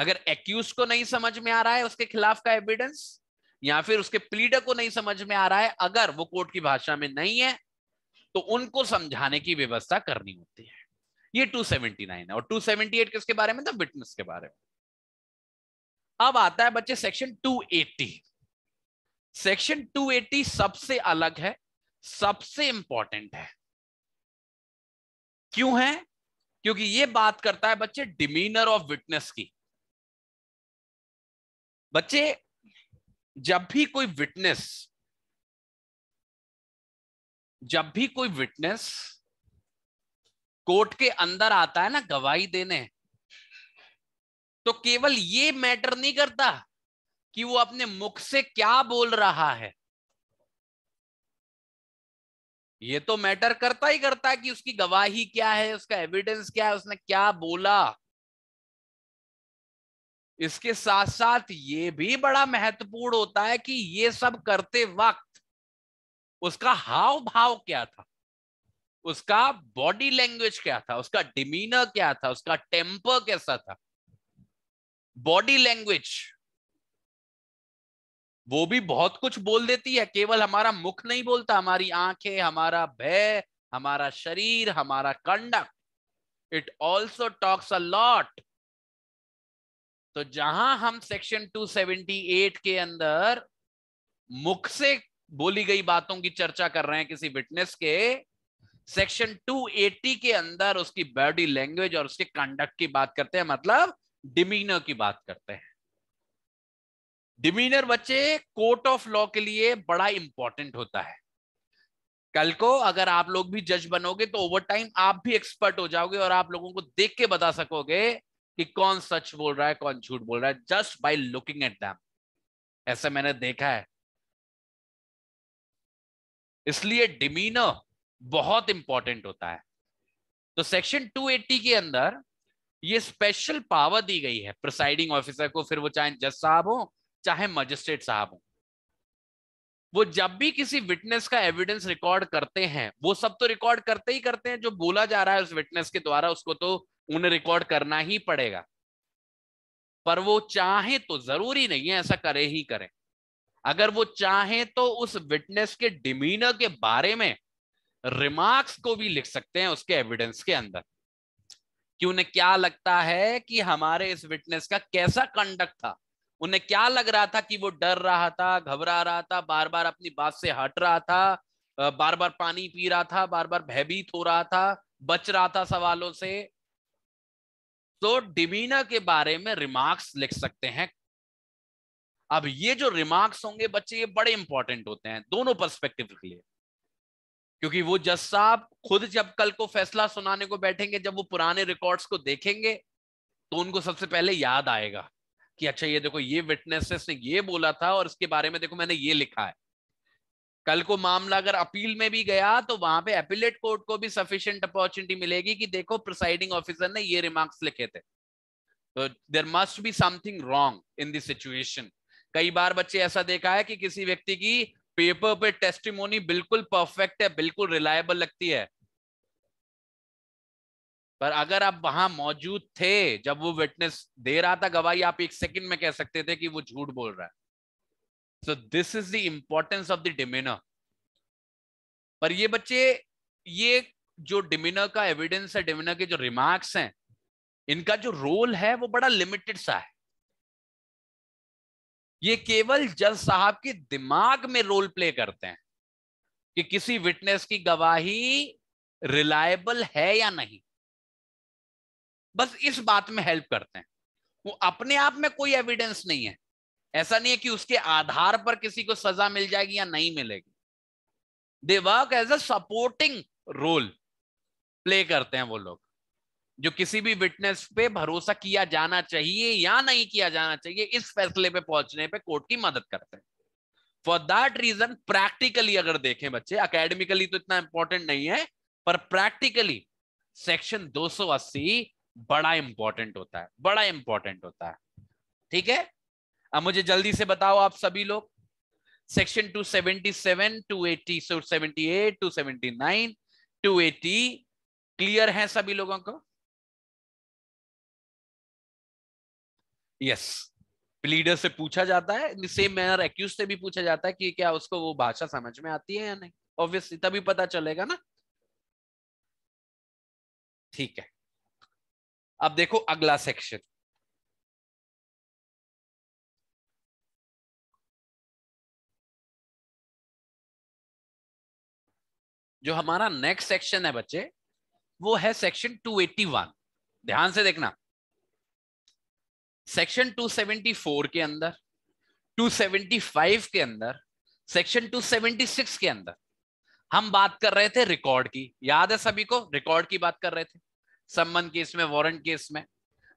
अगर एक्यूज को नहीं समझ में आ रहा है उसके खिलाफ का एविडेंस या फिर उसके प्लीडर को नहीं समझ में आ रहा है अगर वो कोर्ट की भाषा में नहीं है तो उनको समझाने की व्यवस्था करनी होती है ये 279 है और 278 किसके बारे में था विटनेस के बारे में अब आता है बच्चे सेक्शन 280 सेक्शन 280 सबसे अलग है सबसे इंपॉर्टेंट है क्यों है क्योंकि ये बात करता है बच्चे डिमीनर ऑफ विटनेस की बच्चे जब भी कोई विटनेस जब भी कोई विटनेस कोर्ट के अंदर आता है ना गवाही देने तो केवल ये मैटर नहीं करता कि वो अपने मुख से क्या बोल रहा है ये तो मैटर करता ही करता है कि उसकी गवाही क्या है उसका एविडेंस क्या है उसने क्या बोला इसके साथ साथ ये भी बड़ा महत्वपूर्ण होता है कि ये सब करते वक्त उसका हाव भाव क्या था उसका बॉडी लैंग्वेज क्या था उसका डिमीनर क्या था उसका टेम्पर कैसा था बॉडी लैंग्वेज वो भी बहुत कुछ बोल देती है केवल हमारा मुख नहीं बोलता हमारी आंखें हमारा भय हमारा शरीर हमारा conduct it also talks a lot तो जहां हम सेक्शन 278 के अंदर मुख से बोली गई बातों की चर्चा कर रहे हैं किसी विटनेस के सेक्शन 280 के अंदर उसकी बॉडी लैंग्वेज और उसके कंडक्ट की बात करते हैं मतलब डिमीनर की बात करते हैं डिमीनर बच्चे कोर्ट ऑफ लॉ के लिए बड़ा इंपॉर्टेंट होता है कल को अगर आप लोग भी जज बनोगे तो ओवर टाइम आप भी एक्सपर्ट हो जाओगे और आप लोगों को देख के बता सकोगे कि कौन सच बोल रहा है कौन झूठ बोल रहा है just by looking at them ऐसे मैंने देखा है इसलिए डिमीनर बहुत इंपॉर्टेंट होता है तो सेक्शन 280 के अंदर ये स्पेशल पावर दी गई है प्रिसाइडिंग ऑफिसर को फिर वो चाहे जज साहब हो चाहे मजिस्ट्रेट साहब हो वो जब भी किसी विटनेस का एविडेंस रिकॉर्ड करते हैं वो सब तो रिकॉर्ड करते ही करते हैं जो बोला जा रहा है उस विटनेस के द्वारा उसको तो उन्हें रिकॉर्ड करना ही पड़ेगा पर वो चाहे तो जरूरी नहीं है ऐसा करे ही करें अगर वो चाहे तो उस विटनेस के डिमीनर के बारे में रिमार्क्स को भी लिख सकते हैं उसके एविडेंस के अंदर कि उन्हें क्या लगता है कि हमारे इस विटनेस का कैसा कंडक्ट था उन्हें क्या लग रहा था कि वो डर रहा था घबरा रहा था बार बार अपनी बात से हट रहा था बार बार पानी पी रहा था बार बार भयभीत हो रहा था बच रहा था सवालों से तो डिबीना के बारे में रिमार्क्स लिख सकते हैं अब ये जो रिमार्क्स होंगे बच्चे ये बड़े इंपॉर्टेंट होते हैं दोनों पर्सपेक्टिव के लिए क्योंकि वो जज साहब खुद जब कल को फैसला सुनाने को बैठेंगे जब वो पुराने रिकॉर्ड्स को देखेंगे तो उनको सबसे पहले याद आएगा कि अच्छा ये देखो ये विटनेसेस ने ये बोला था और इसके बारे में देखो मैंने ये लिखा है कल को मामला अगर अपील में भी गया तो वहां पे अपीलेट कोर्ट को भी सफिशियंट अपॉर्चुनिटी मिलेगी कि देखो प्रिसाइडिंग ऑफिसर ने ये रिमार्क्स लिखे थे तो there must be something wrong in this situation कई बार बच्चे ऐसा देखा है कि किसी व्यक्ति की पेपर पे टेस्टिमोनी बिल्कुल परफेक्ट है बिल्कुल रिलायबल लगती है पर अगर आप वहां मौजूद थे जब वो विटनेस दे रहा था गवाही आप एक सेकंड में कह सकते थे कि वो झूठ बोल रहा है so this is the importance of the demeanour पर ये बच्चे ये जो डिमिनर का एविडेंस है डिमिनर के जो रिमार्क्स हैं इनका जो रोल है वो बड़ा लिमिटेड सा है ये केवल जज साहब के दिमाग में रोल प्ले करते हैं कि किसी विटनेस की गवाही रिलायबल है या नहीं बस इस बात में हेल्प करते हैं वो अपने आप में कोई एविडेंस नहीं है ऐसा नहीं है कि उसके आधार पर किसी को सजा मिल जाएगी या नहीं मिलेगी they work as a supporting role play करते हैं वो लोग जो किसी भी विटनेस पे भरोसा किया जाना चाहिए या नहीं किया जाना चाहिए इस फैसले पे पहुंचने पे कोर्ट की मदद करते हैं फॉर दैट रीजन प्रैक्टिकली अगर देखें बच्चे अकेडमिकली तो इतना इंपॉर्टेंट नहीं है पर प्रैक्टिकली सेक्शन 280 बड़ा इंपॉर्टेंट होता है बड़ा इंपॉर्टेंट होता है ठीक है अब मुझे जल्दी से बताओ आप सभी लोग सेक्शन 277, 280, सो 78, 279, 280 क्लियर है सभी लोगों को यस yes. लीडर से पूछा जाता है सेम मैनर एक्यूज से भी पूछा जाता है कि क्या उसको वो भाषा समझ में आती है या नहीं ऑब्वियसली तभी पता चलेगा ना ठीक है अब देखो अगला सेक्शन जो हमारा नेक्स्ट सेक्शन है बच्चे वो है सेक्शन 281 ध्यान से देखना सेक्शन 274 के अंदर 275 के अंदर सेक्शन 276 के अंदर हम बात कर रहे थे रिकॉर्ड की याद है सभी को रिकॉर्ड की बात कर रहे थे सम्मन केस में वारंट केस में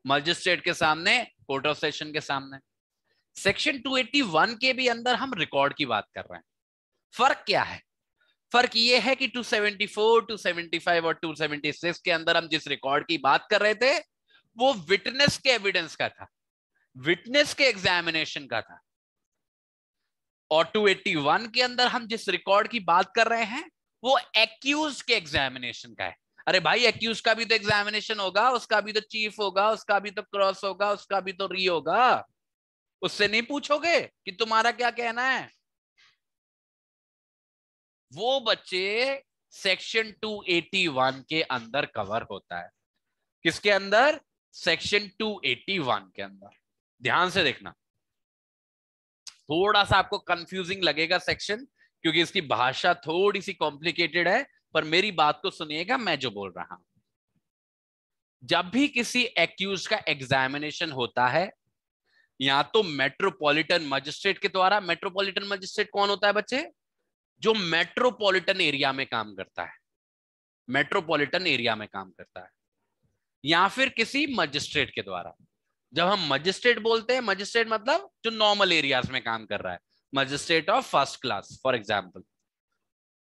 मजिस्ट्रेट के सामने कोर्ट ऑफ सेशन के सामने सेक्शन 281 के भी अंदर हम रिकॉर्ड की बात कर रहे हैं फर्क क्या है फर्क ये है कि 274, 275 और 276 के अंदर हम जिस रिकॉर्ड की बात कर रहे थे वो विटनेस के एविडेंस का था विटनेस के एग्जामिनेशन का था और 281 के अंदर हम जिस रिकॉर्ड की बात कर रहे हैं वो एक्यूज के एग्जामिनेशन का है अरे भाई एक्यूज का भी तो एग्जामिनेशन होगा उसका भी तो चीफ होगा उसका भी तो क्रॉस होगा उसका भी तो री होगा उससे नहीं पूछोगे कि तुम्हारा क्या कहना है वो बच्चे सेक्शन 281 के अंदर कवर होता है किसके अंदर सेक्शन 281 के अंदर ध्यान से देखना थोड़ा सा आपको कंफ्यूजिंग लगेगा सेक्शन क्योंकि इसकी भाषा थोड़ी सी कॉम्प्लिकेटेड है पर मेरी बात को सुनिएगा मैं जो बोल रहा हूं जब भी किसी एक्यूज का एग्जामिनेशन होता है या तो मेट्रोपॉलिटन मजिस्ट्रेट के द्वारा मेट्रोपॉलिटन मजिस्ट्रेट कौन होता है बच्चे जो मेट्रोपॉलिटन एरिया में काम करता है मेट्रोपॉलिटन एरिया में काम करता है या फिर किसी मजिस्ट्रेट के द्वारा जब हम मजिस्ट्रेट बोलते हैं मजिस्ट्रेट मतलब जो नॉर्मल एरियाज में काम कर रहा है magistrate of first class for example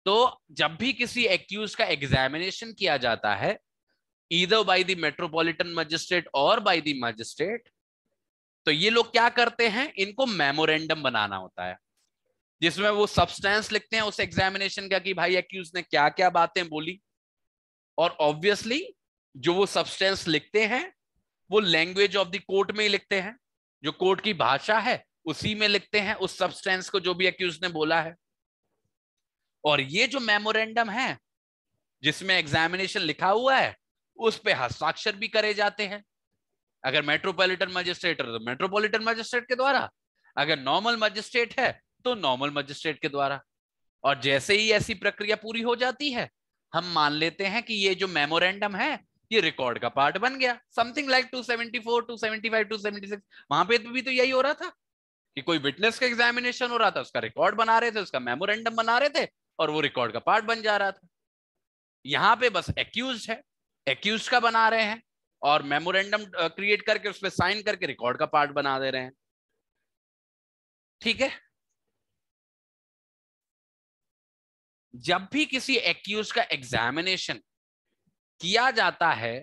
तो जब भी किसी एक्यूज का एग्जामिनेशन किया जाता है either by the metropolitan magistrate और बाय द मजिस्ट्रेट तो ये लोग क्या करते हैं इनको मेमोरेंडम बनाना होता है जिसमें वो सब्सटेंस लिखते हैं उस एग्जामिनेशन का कि भाई एक्यूज ने क्या क्या बातें बोली और ऑब्वियसली जो वो सब्सटेंस लिखते हैं वो लैंग्वेज ऑफ द कोर्ट में ही लिखते हैं जो कोर्ट की भाषा है उसी में लिखते हैं उस सब्सटेंस को जो भी एक्यूज ने बोला है और ये जो मेमोरेंडम है जिसमें एग्जामिनेशन लिखा हुआ है उस पर हस्ताक्षर भी करे जाते हैं अगर मेट्रोपॉलिटन मजिस्ट्रेट है तो मेट्रोपॉलिटन मजिस्ट्रेट के द्वारा अगर नॉर्मल मजिस्ट्रेट है तो नॉर्मल मजिस्ट्रेट के द्वारा और जैसे ही ऐसी प्रक्रिया पूरी हो जाती है हम मान लेते हैं कि ये जो मेमोरेंडम है ये रिकॉर्ड का पार्ट बन गया something like two seventy four two seventy six वहां पर भी तो यही हो रहा था कि कोई विटनेस का एग्जामिनेशन हो रहा था उसका रिकॉर्ड बना रहे थे उसका मेमोरेंडम बना रहे थे और वो रिकॉर्ड का पार्ट बन जा रहा था यहां पे बस एक्यूज है एक्यूज का बना रहे हैं और मेमोरेंडम क्रिएट uh, करके उस पर साइन करके रिकॉर्ड का पार्ट बना दे रहे हैं ठीक है जब भी किसी एक्यूज का एग्जामिनेशन किया जाता है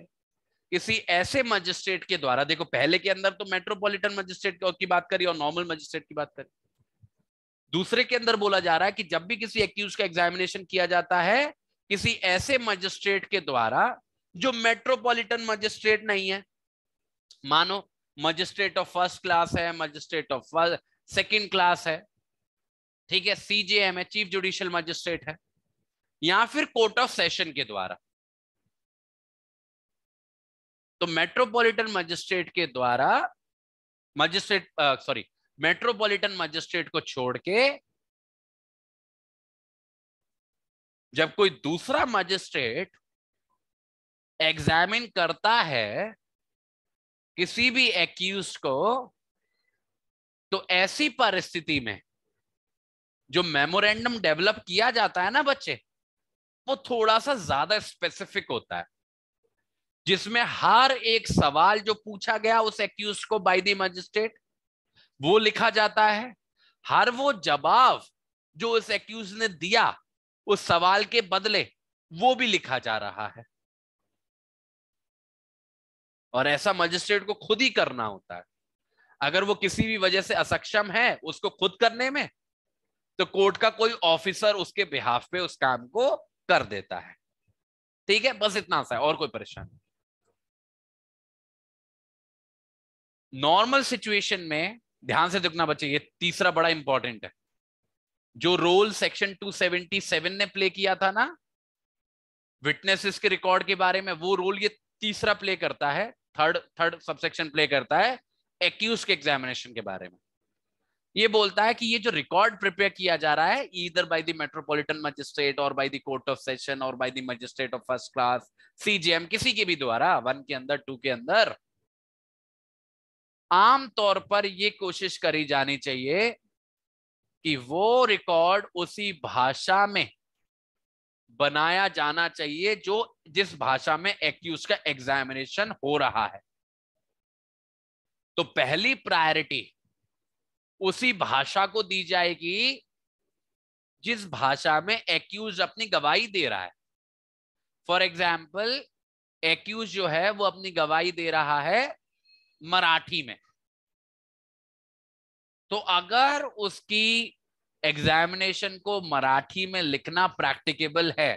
किसी ऐसे मजिस्ट्रेट के द्वारा देखो पहले के अंदर तो मेट्रोपॉलिटन मजिस्ट्रेट की बात करी और नॉर्मल मजिस्ट्रेट की बात करी दूसरे के अंदर बोला जा रहा है कि जब भी किसी एक्यूज का एग्जामिनेशन किया जाता है किसी ऐसे मजिस्ट्रेट के द्वारा जो मेट्रोपॉलिटन मजिस्ट्रेट नहीं है मानो मजिस्ट्रेट ऑफ फर्स्ट क्लास है मजिस्ट्रेट ऑफ सेकंड क्लास है ठीक है सीजेएम है चीफ जुडिशियल मजिस्ट्रेट है या फिर कोर्ट ऑफ सेशन के द्वारा तो मेट्रोपॉलिटन मजिस्ट्रेट के द्वारा मजिस्ट्रेट सॉरी मेट्रोपॉलिटन मजिस्ट्रेट को छोड़ के जब कोई दूसरा मजिस्ट्रेट एग्जामिन करता है किसी भी एक्यूज को तो ऐसी परिस्थिति में जो मेमोरेंडम डेवलप किया जाता है ना बच्चे वो थोड़ा सा ज्यादा स्पेसिफिक होता है जिसमें हर एक सवाल जो पूछा गया उस एक्यूज को बाय दी मजिस्ट्रेट वो लिखा जाता है हर वो जवाब जो उस एक्यूज ने दिया उस सवाल के बदले वो भी लिखा जा रहा है और ऐसा मजिस्ट्रेट को खुद ही करना होता है अगर वो किसी भी वजह से असक्षम है उसको खुद करने में तो कोर्ट का कोई ऑफिसर उसके बिहाफ पे उस काम को कर देता है ठीक है बस इतना सा है और कोई परेशानी नॉर्मल सिचुएशन में ध्यान से देखना बच्चे ये तीसरा बड़ा इंपॉर्टेंट है जो रोल सेक्शन 277 ने प्ले किया था ना विटनेसेस के रिकॉर्ड के बारे में वो रोल ये तीसरा प्ले करता है थर्ड थर्ड सबसेक्शन प्ले करता है एक्यूज के एग्जामिनेशन के बारे में ये बोलता है कि ये जो रिकॉर्ड प्रिपेयर किया जा रहा है इधर बाय द मेट्रोपॉलिटन मजिस्ट्रेट और by the court of session और by the magistrate of first class CGM किसी के भी द्वारा वन के अंदर टू के अंदर आम तौर पर यह कोशिश करी जानी चाहिए कि वो रिकॉर्ड उसी भाषा में बनाया जाना चाहिए जो जिस भाषा में एक्यूज का एग्जामिनेशन हो रहा है तो पहली प्रायोरिटी उसी भाषा को दी जाएगी जिस भाषा में एक्यूज अपनी गवाही दे रहा है फॉर एग्जाम्पल एक्यूज जो है वो अपनी गवाही दे रहा है मराठी में तो अगर उसकी एग्जामिनेशन को मराठी में लिखना प्रैक्टिकेबल है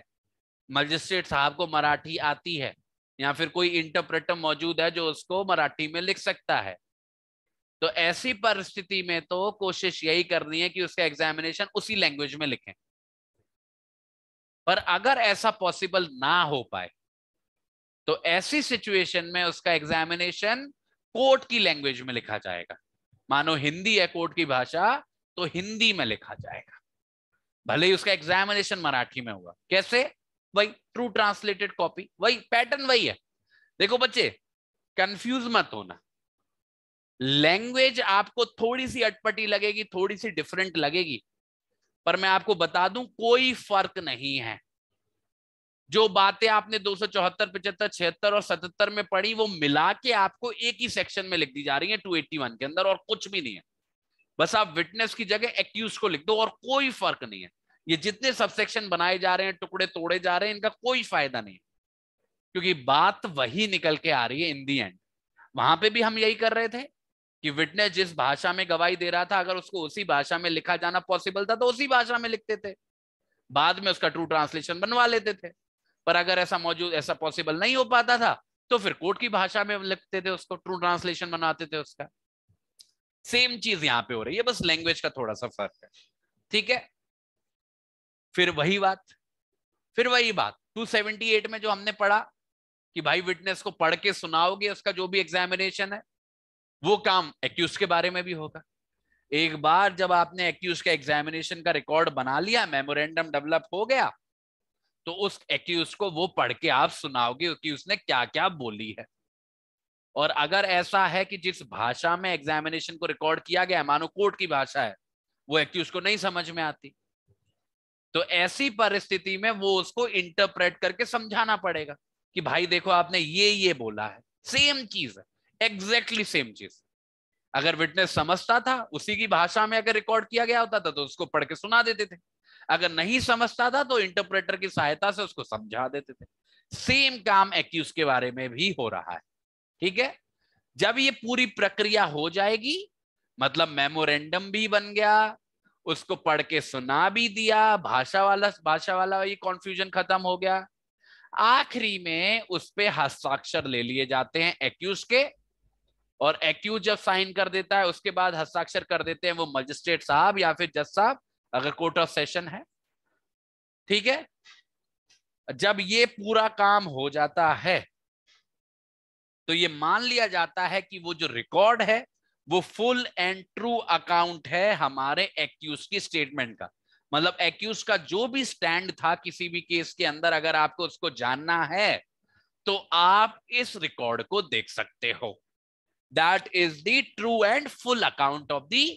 मजिस्ट्रेट साहब को मराठी आती है या फिर कोई इंटरप्रेटर मौजूद है जो उसको मराठी में लिख सकता है तो ऐसी परिस्थिति में तो कोशिश यही करनी है कि उसका एग्जामिनेशन उसी लैंग्वेज में लिखें पर अगर ऐसा पॉसिबल ना हो पाए तो ऐसी सिचुएशन में उसका एग्जामिनेशन कोर्ट की लैंग्वेज में लिखा जाएगा मानो हिंदी है कोर्ट की भाषा तो हिंदी में लिखा जाएगा भले ही उसका एग्जामिनेशन मराठी में होगा कैसे वही ट्रू ट्रांसलेटेड कॉपी वही पैटर्न वही है देखो बच्चे कंफ्यूज मत होना लैंग्वेज आपको थोड़ी सी अटपटी लगेगी थोड़ी सी डिफरेंट लगेगी पर मैं आपको बता दूं कोई फर्क नहीं है जो बातें आपने दो सौ चौहत्तर पचहत्तर छिहत्तर और सतहत्तर में पढ़ी वो मिला के आपको एक ही सेक्शन में लिख दी जा रही है टू एट्टी वन के अंदर और कुछ भी नहीं है बस आप विटनेस की जगह एक्यूज को लिख दो और कोई फर्क नहीं है ये जितने सबसेक्शन बनाए जा रहे हैं टुकड़े तोड़े जा रहे हैं इनका कोई फायदा नहीं क्योंकि बात वही निकल के आ रही है इन दी एंड वहां पे भी हम यही कर रहे थे कि विटनेस जिस भाषा में गवाही दे रहा था अगर उसको उसी भाषा में लिखा जाना पॉसिबल था तो उसी भाषा में लिखते थे बाद में उसका ट्रू ट्रांसलेशन बनवा लेते थे पर अगर ऐसा मौजूद ऐसा पॉसिबल नहीं हो पाता था तो फिर कोर्ट की भाषा में लिखते थे उसको ट्रू ट्रांसलेशन बनाते थे उसका सेम चीज यहां पे हो रही है बस लैंग्वेज का थोड़ा सा फर्क है ठीक है फिर वही बात फिर वही बात 278 में जो हमने पढ़ा कि भाई विटनेस को पढ़ के सुनाओगे उसका जो भी एग्जामिनेशन है वो काम एक्यूज के बारे में भी होगा एक बार जब आपने एक्यूज का एग्जामिनेशन का रिकॉर्ड बना लिया मेमोरेंडम डेवलप हो गया तो उस एक्यूज को वो पढ़ के आप सुनाओगे कि उसने क्या क्या बोली है और अगर ऐसा है कि जिस भाषा में एग्जामिनेशन को रिकॉर्ड किया गया मानो कोर्ट की भाषा है वो एक्यूज को नहीं समझ में आती तो ऐसी परिस्थिति में वो उसको इंटरप्रेट करके समझाना पड़ेगा कि भाई देखो आपने ये ये बोला है सेम चीज है एग्जैक्टली सेम चीज अगर विटनेस समझता था उसी की भाषा में अगर रिकॉर्ड किया गया होता था तो उसको पढ़ के सुना देते थे अगर नहीं समझता था तो इंटरप्रेटर की सहायता से उसको समझा देते थे सेम काम एक्यूज के बारे में भी हो रहा है ठीक है जब ये पूरी प्रक्रिया हो जाएगी मतलब मेमोरेंडम भी बन गया उसको पढ़ के सुना भी दिया भाषा वाला भाषा वाला ये कॉन्फ्यूजन खत्म हो गया आखिरी में उस पर हस्ताक्षर ले लिए जाते हैं एक्यूज के और एक्यूज जब साइन कर देता है उसके बाद हस्ताक्षर कर देते हैं वो मजिस्ट्रेट साहब या फिर जज साहब अगर कोर्ट ऑफ सेशन है ठीक है जब ये पूरा काम हो जाता है तो ये मान लिया जाता है कि वो जो रिकॉर्ड है वो फुल एंड ट्रू अकाउंट है हमारे एक्यूज की स्टेटमेंट का मतलब एक्यूज का जो भी स्टैंड था किसी भी केस के अंदर अगर आपको उसको जानना है तो आप इस रिकॉर्ड को देख सकते हो that is the true and full account of the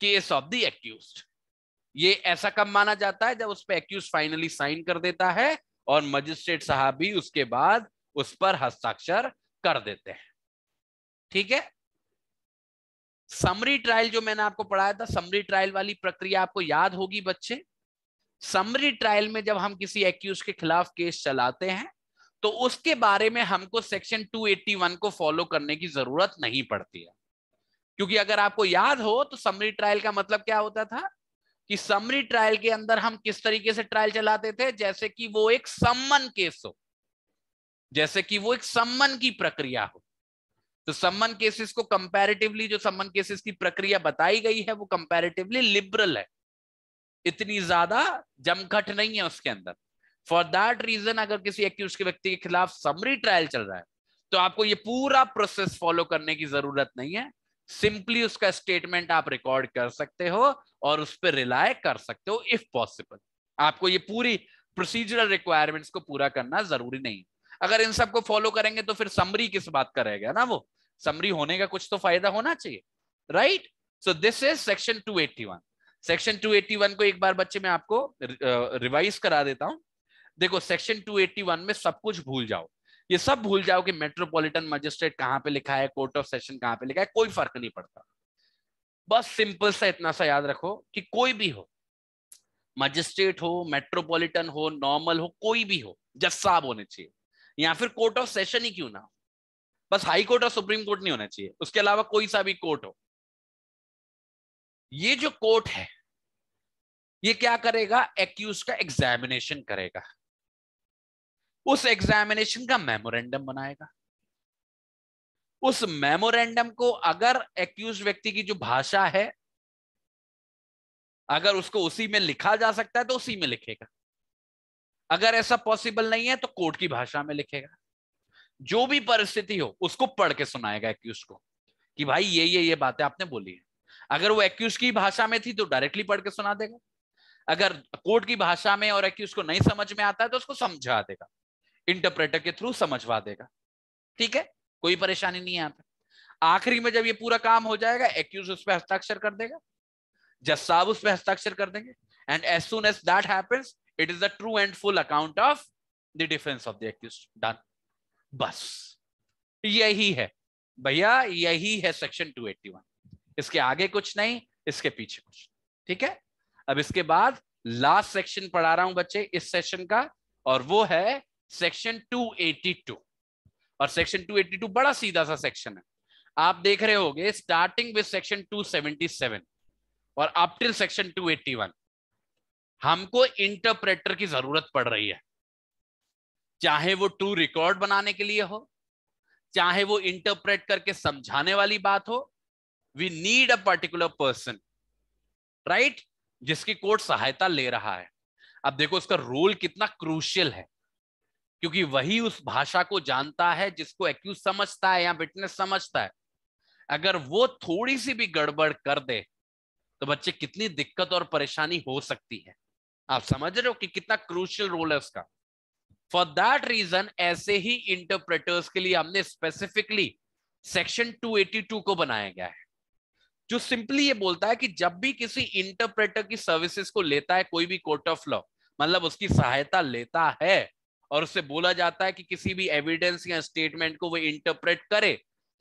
case of the accused ये ऐसा कब माना जाता है जब उस पर एक्यूज फाइनली साइन कर देता है और मजिस्ट्रेट साहब भी उसके बाद उस पर हस्ताक्षर कर देते हैं ठीक है समरी ट्रायल जो मैंने आपको पढ़ाया था समरी ट्रायल वाली प्रक्रिया आपको याद होगी बच्चे समरी ट्रायल में जब हम किसी एक्यूज के खिलाफ केस चलाते हैं तो उसके बारे में हमको सेक्शन 281 को फॉलो करने की जरूरत नहीं पड़ती है क्योंकि अगर आपको याद हो तो समरी ट्रायल का मतलब क्या होता था कि समरी ट्रायल के अंदर हम किस तरीके से ट्रायल चलाते थे जैसे कि वो एक सम्मन केस हो जैसे कि वो एक सम्मन की प्रक्रिया हो तो सम्मन केसेस को कंपैरेटिवली जो सम्मन केसेस की प्रक्रिया बताई गई है वो कंपैरेटिवली लिबरल है इतनी ज्यादा जमघट नहीं है उसके अंदर फॉर दैट रीजन अगर किसी एक्यूज के व्यक्ति के खिलाफ समरी ट्रायल चल रहा है तो आपको ये पूरा प्रोसेस फॉलो करने की जरूरत नहीं है सिंपली उसका स्टेटमेंट आप रिकॉर्ड कर सकते हो और उस पर रिलाय कर सकते हो इफ पॉसिबल आपको ये पूरी प्रोसीजरल रिक्वायरमेंट्स को पूरा करना जरूरी नहीं अगर इन सबको फॉलो करेंगे तो फिर समरी किस बात का रहेगा ना वो समरी होने का कुछ तो फायदा होना चाहिए right so this is section 281 section 281 को एक बार बच्चे में आपको रिवाइज करा देता हूं देखो सेक्शन 281 में सब कुछ भूल जाओ ये सब भूल जाओ कि मेट्रोपॉलिटन मजिस्ट्रेट कहां पे लिखा है कोर्ट ऑफ सेशन कहां पे लिखा है कोई फर्क नहीं पड़ता बस सिंपल सा इतना सा याद रखो कि कोई भी हो मजिस्ट्रेट हो मेट्रोपॉलिटन हो नॉर्मल हो कोई भी हो जज साहब होने चाहिए या फिर कोर्ट ऑफ सेशन ही क्यों ना हो बस हाई कोर्ट और सुप्रीम कोर्ट नहीं होना चाहिए उसके अलावा कोई सा भी कोर्ट हो ये जो कोर्ट है ये क्या करेगा एक्यूज का एग्जामिनेशन करेगा उस एग्जामिनेशन का मेमोरेंडम बनाएगा उस मेमोरेंडम को अगर एक्यूज व्यक्ति की जो भाषा है अगर उसको उसी में लिखा जा सकता है तो उसी में लिखेगा अगर ऐसा पॉसिबल नहीं है तो कोर्ट की भाषा में लिखेगा जो भी परिस्थिति हो उसको पढ़ के सुनाएगा एक्यूज को कि भाई ये ये ये बातें आपने बोली है अगर वो एक्यूज की भाषा में थी तो डायरेक्टली पढ़ के सुना देगा अगर कोर्ट की भाषा में और एक्यूज को नहीं समझ में आता है तो उसको समझा देगा इंटरप्रेटर के थ्रू समझवा देगा ठीक है कोई परेशानी नहीं है यहाँ आखिरी में जब ये पूरा काम हो जाएगा एक्यूज उस पर हस्ताक्षर कर देगा जज साहब उस पर हस्ताक्षर कर देंगे and as soon as that happens it is the true and full account of the defence of the accused done बस यही है भैया यही है सेक्शन 281 इसके आगे कुछ नहीं इसके पीछे कुछ ठीक है अब इसके बाद लास्ट सेक्शन पढ़ा रहा हूं बच्चे इस सेशन का और वो है सेक्शन 282 और सेक्शन 282 बड़ा सीधा सा सेक्शन है आप देख रहे होंगे स्टार्टिंग विद सेक्शन 277 और अप टिल सेक्शन 281 हमको इंटरप्रेटर की जरूरत पड़ रही है चाहे वो टू रिकॉर्ड बनाने के लिए हो चाहे वो इंटरप्रेट करके समझाने वाली बात हो we need a particular person right जिसकी कोर्ट सहायता ले रहा है अब देखो उसका रोल कितना क्रूशियल है क्योंकि वही उस भाषा को जानता है जिसको एक्यूज समझता है या विटनेस समझता है अगर वो थोड़ी सी भी गड़बड़ कर दे तो बच्चे कितनी दिक्कत और परेशानी हो सकती है आप समझ रहे हो कि कितना क्रूशियल रोल है उसका फॉर दैट रीजन ऐसे ही इंटरप्रेटर्स के लिए हमने स्पेसिफिकली सेक्शन 282 को बनाया गया है जो सिंपली ये बोलता है कि जब भी किसी इंटरप्रेटर की सर्विसेज को लेता है कोई भी कोर्ट ऑफ लॉ मतलब उसकी सहायता लेता है और उससे बोला जाता है कि किसी भी एविडेंस या स्टेटमेंट को वो इंटरप्रेट करे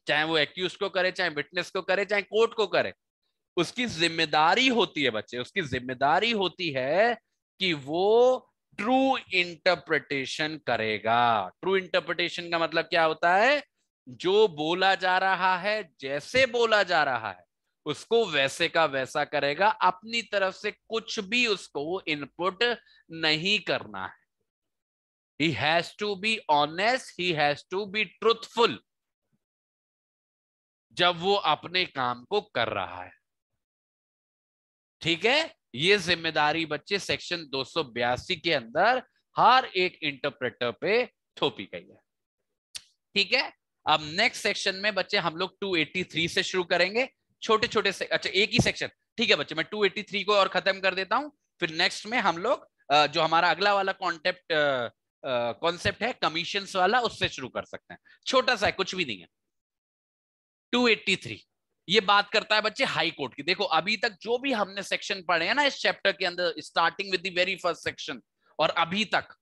चाहे वो एक्यूज को करे चाहे विटनेस को करे चाहे कोर्ट को करे उसकी जिम्मेदारी होती है बच्चे उसकी जिम्मेदारी होती है कि वो ट्रू इंटरप्रिटेशन करेगा ट्रू इंटरप्रिटेशन का मतलब क्या होता है जो बोला जा रहा है जैसे बोला जा रहा है उसको वैसे का वैसा करेगा अपनी तरफ से कुछ भी उसको इनपुट नहीं करना है he has to be honest he has to be truthful जब वो अपने काम को कर रहा है ठीक है ये जिम्मेदारी बच्चे सेक्शन दो के अंदर हर एक इंटरप्रेटर पे थोपी गई है ठीक है अब नेक्स्ट सेक्शन में बच्चे हम लोग 283 से शुरू करेंगे छोटे छोटे से अच्छा एक ही सेक्शन ठीक है बच्चे मैं 283 को और खत्म कर देता हूं फिर नेक्स्ट में हम लोग जो हमारा अगला वाला कॉन्टेप्ट कॉन्सेप्ट है कमीशन वाला उससे शुरू कर सकते हैं छोटा सा है कुछ भी नहीं है 283 ये बात करता है बच्चे हाई कोर्ट की देखो अभी तक जो भी हमने सेक्शन पढ़े हैं ना इस चैप्टर के अंदर starting with the very first section और अभी तक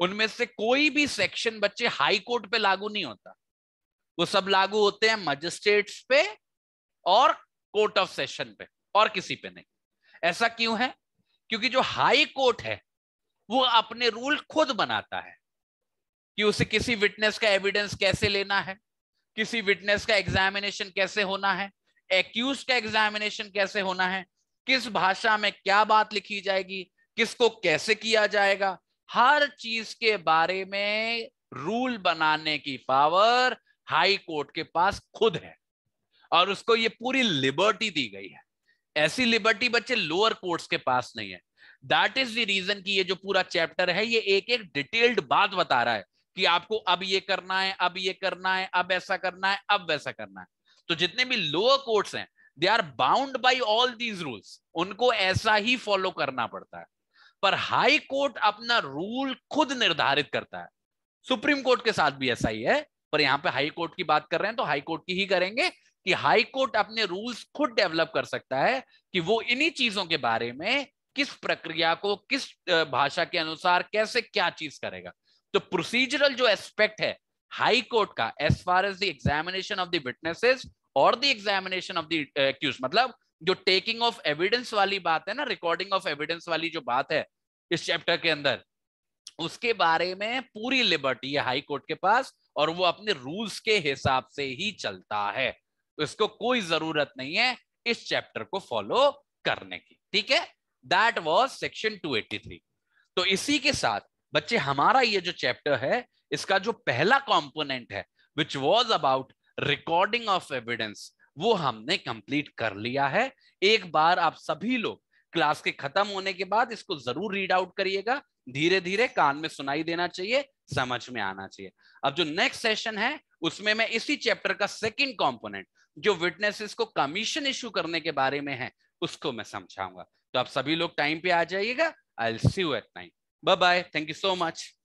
उनमें से कोई भी सेक्शन बच्चे हाई कोर्ट पे लागू नहीं होता वो सब लागू होते हैं मजिस्ट्रेट्स पे और कोर्ट ऑफ सेशन पे और किसी पे नहीं ऐसा क्यों है क्योंकि जो हाई कोर्ट है वो अपने रूल खुद बनाता है कि उसे किसी विटनेस का एविडेंस कैसे लेना है किसी विटनेस का एग्जामिनेशन कैसे होना है एक्यूज का एग्जामिनेशन कैसे होना है किस भाषा में क्या बात लिखी जाएगी किसको कैसे किया जाएगा हर चीज के बारे में रूल बनाने की पावर हाई कोर्ट के पास खुद है और उसको ये पूरी लिबर्टी दी गई है ऐसी लिबर्टी बच्चे लोअर कोर्ट्स के पास नहीं है दैट इज द रीजन कि ये जो पूरा चैप्टर है ये एक एक डिटेल्ड बात बता रहा है कि आपको अब ये करना है अब ये करना है अब ऐसा करना है अब वैसा करना है तो जितने भी लोअर कोर्ट्स हैं they are bound by all these rules उनको ऐसा ही फॉलो करना पड़ता है पर हाई कोर्ट अपना रूल खुद निर्धारित करता है सुप्रीम कोर्ट के साथ भी ऐसा ही है पर यहां पे हाई कोर्ट की बात कर रहे हैं तो हाई कोर्ट की ही करेंगे कि हाई कोर्ट अपने रूल्स खुद डेवलप कर सकता है कि वो इन्हीं चीजों के बारे में किस प्रक्रिया को किस भाषा के अनुसार कैसे क्या चीज करेगा तो प्रोसीजरल जो एस्पेक्ट है हाई कोर्ट का as far as the examination of the witnesses और द एग्जामिनेशन ऑफ दूस मतलब जो टेकिंग ऑफ एविडेंस वाली बात है ना रिकॉर्डिंग ऑफ एविडेंस वाली जो बात है इस चैप्टर के अंदर उसके बारे में पूरी लिबर्टी है हाई कोर्ट के पास और वो अपने रूल्स के हिसाब से ही चलता है इसको कोई जरूरत नहीं है इस चैप्टर को फॉलो करने की ठीक है दैट वॉज सेक्शन 283 तो इसी के साथ बच्चे हमारा ये जो चैप्टर है इसका जो पहला कॉम्पोनेंट है which was about recording of evidence वो हमने कंप्लीट कर लिया है एक बार आप सभी लोग क्लास के खत्म होने के बाद इसको जरूर रीड आउट करिएगा धीरे धीरे कान में सुनाई देना चाहिए समझ में आना चाहिए अब जो नेक्स्ट सेशन है उसमें मैं इसी चैप्टर का सेकंड कंपोनेंट जो विटनेसेस को कमीशन इश्यू करने के बारे में है उसको मैं समझाऊंगा तो आप सभी लोग टाइम पे आ जाइएगा I see you at nine bye bye thank you so much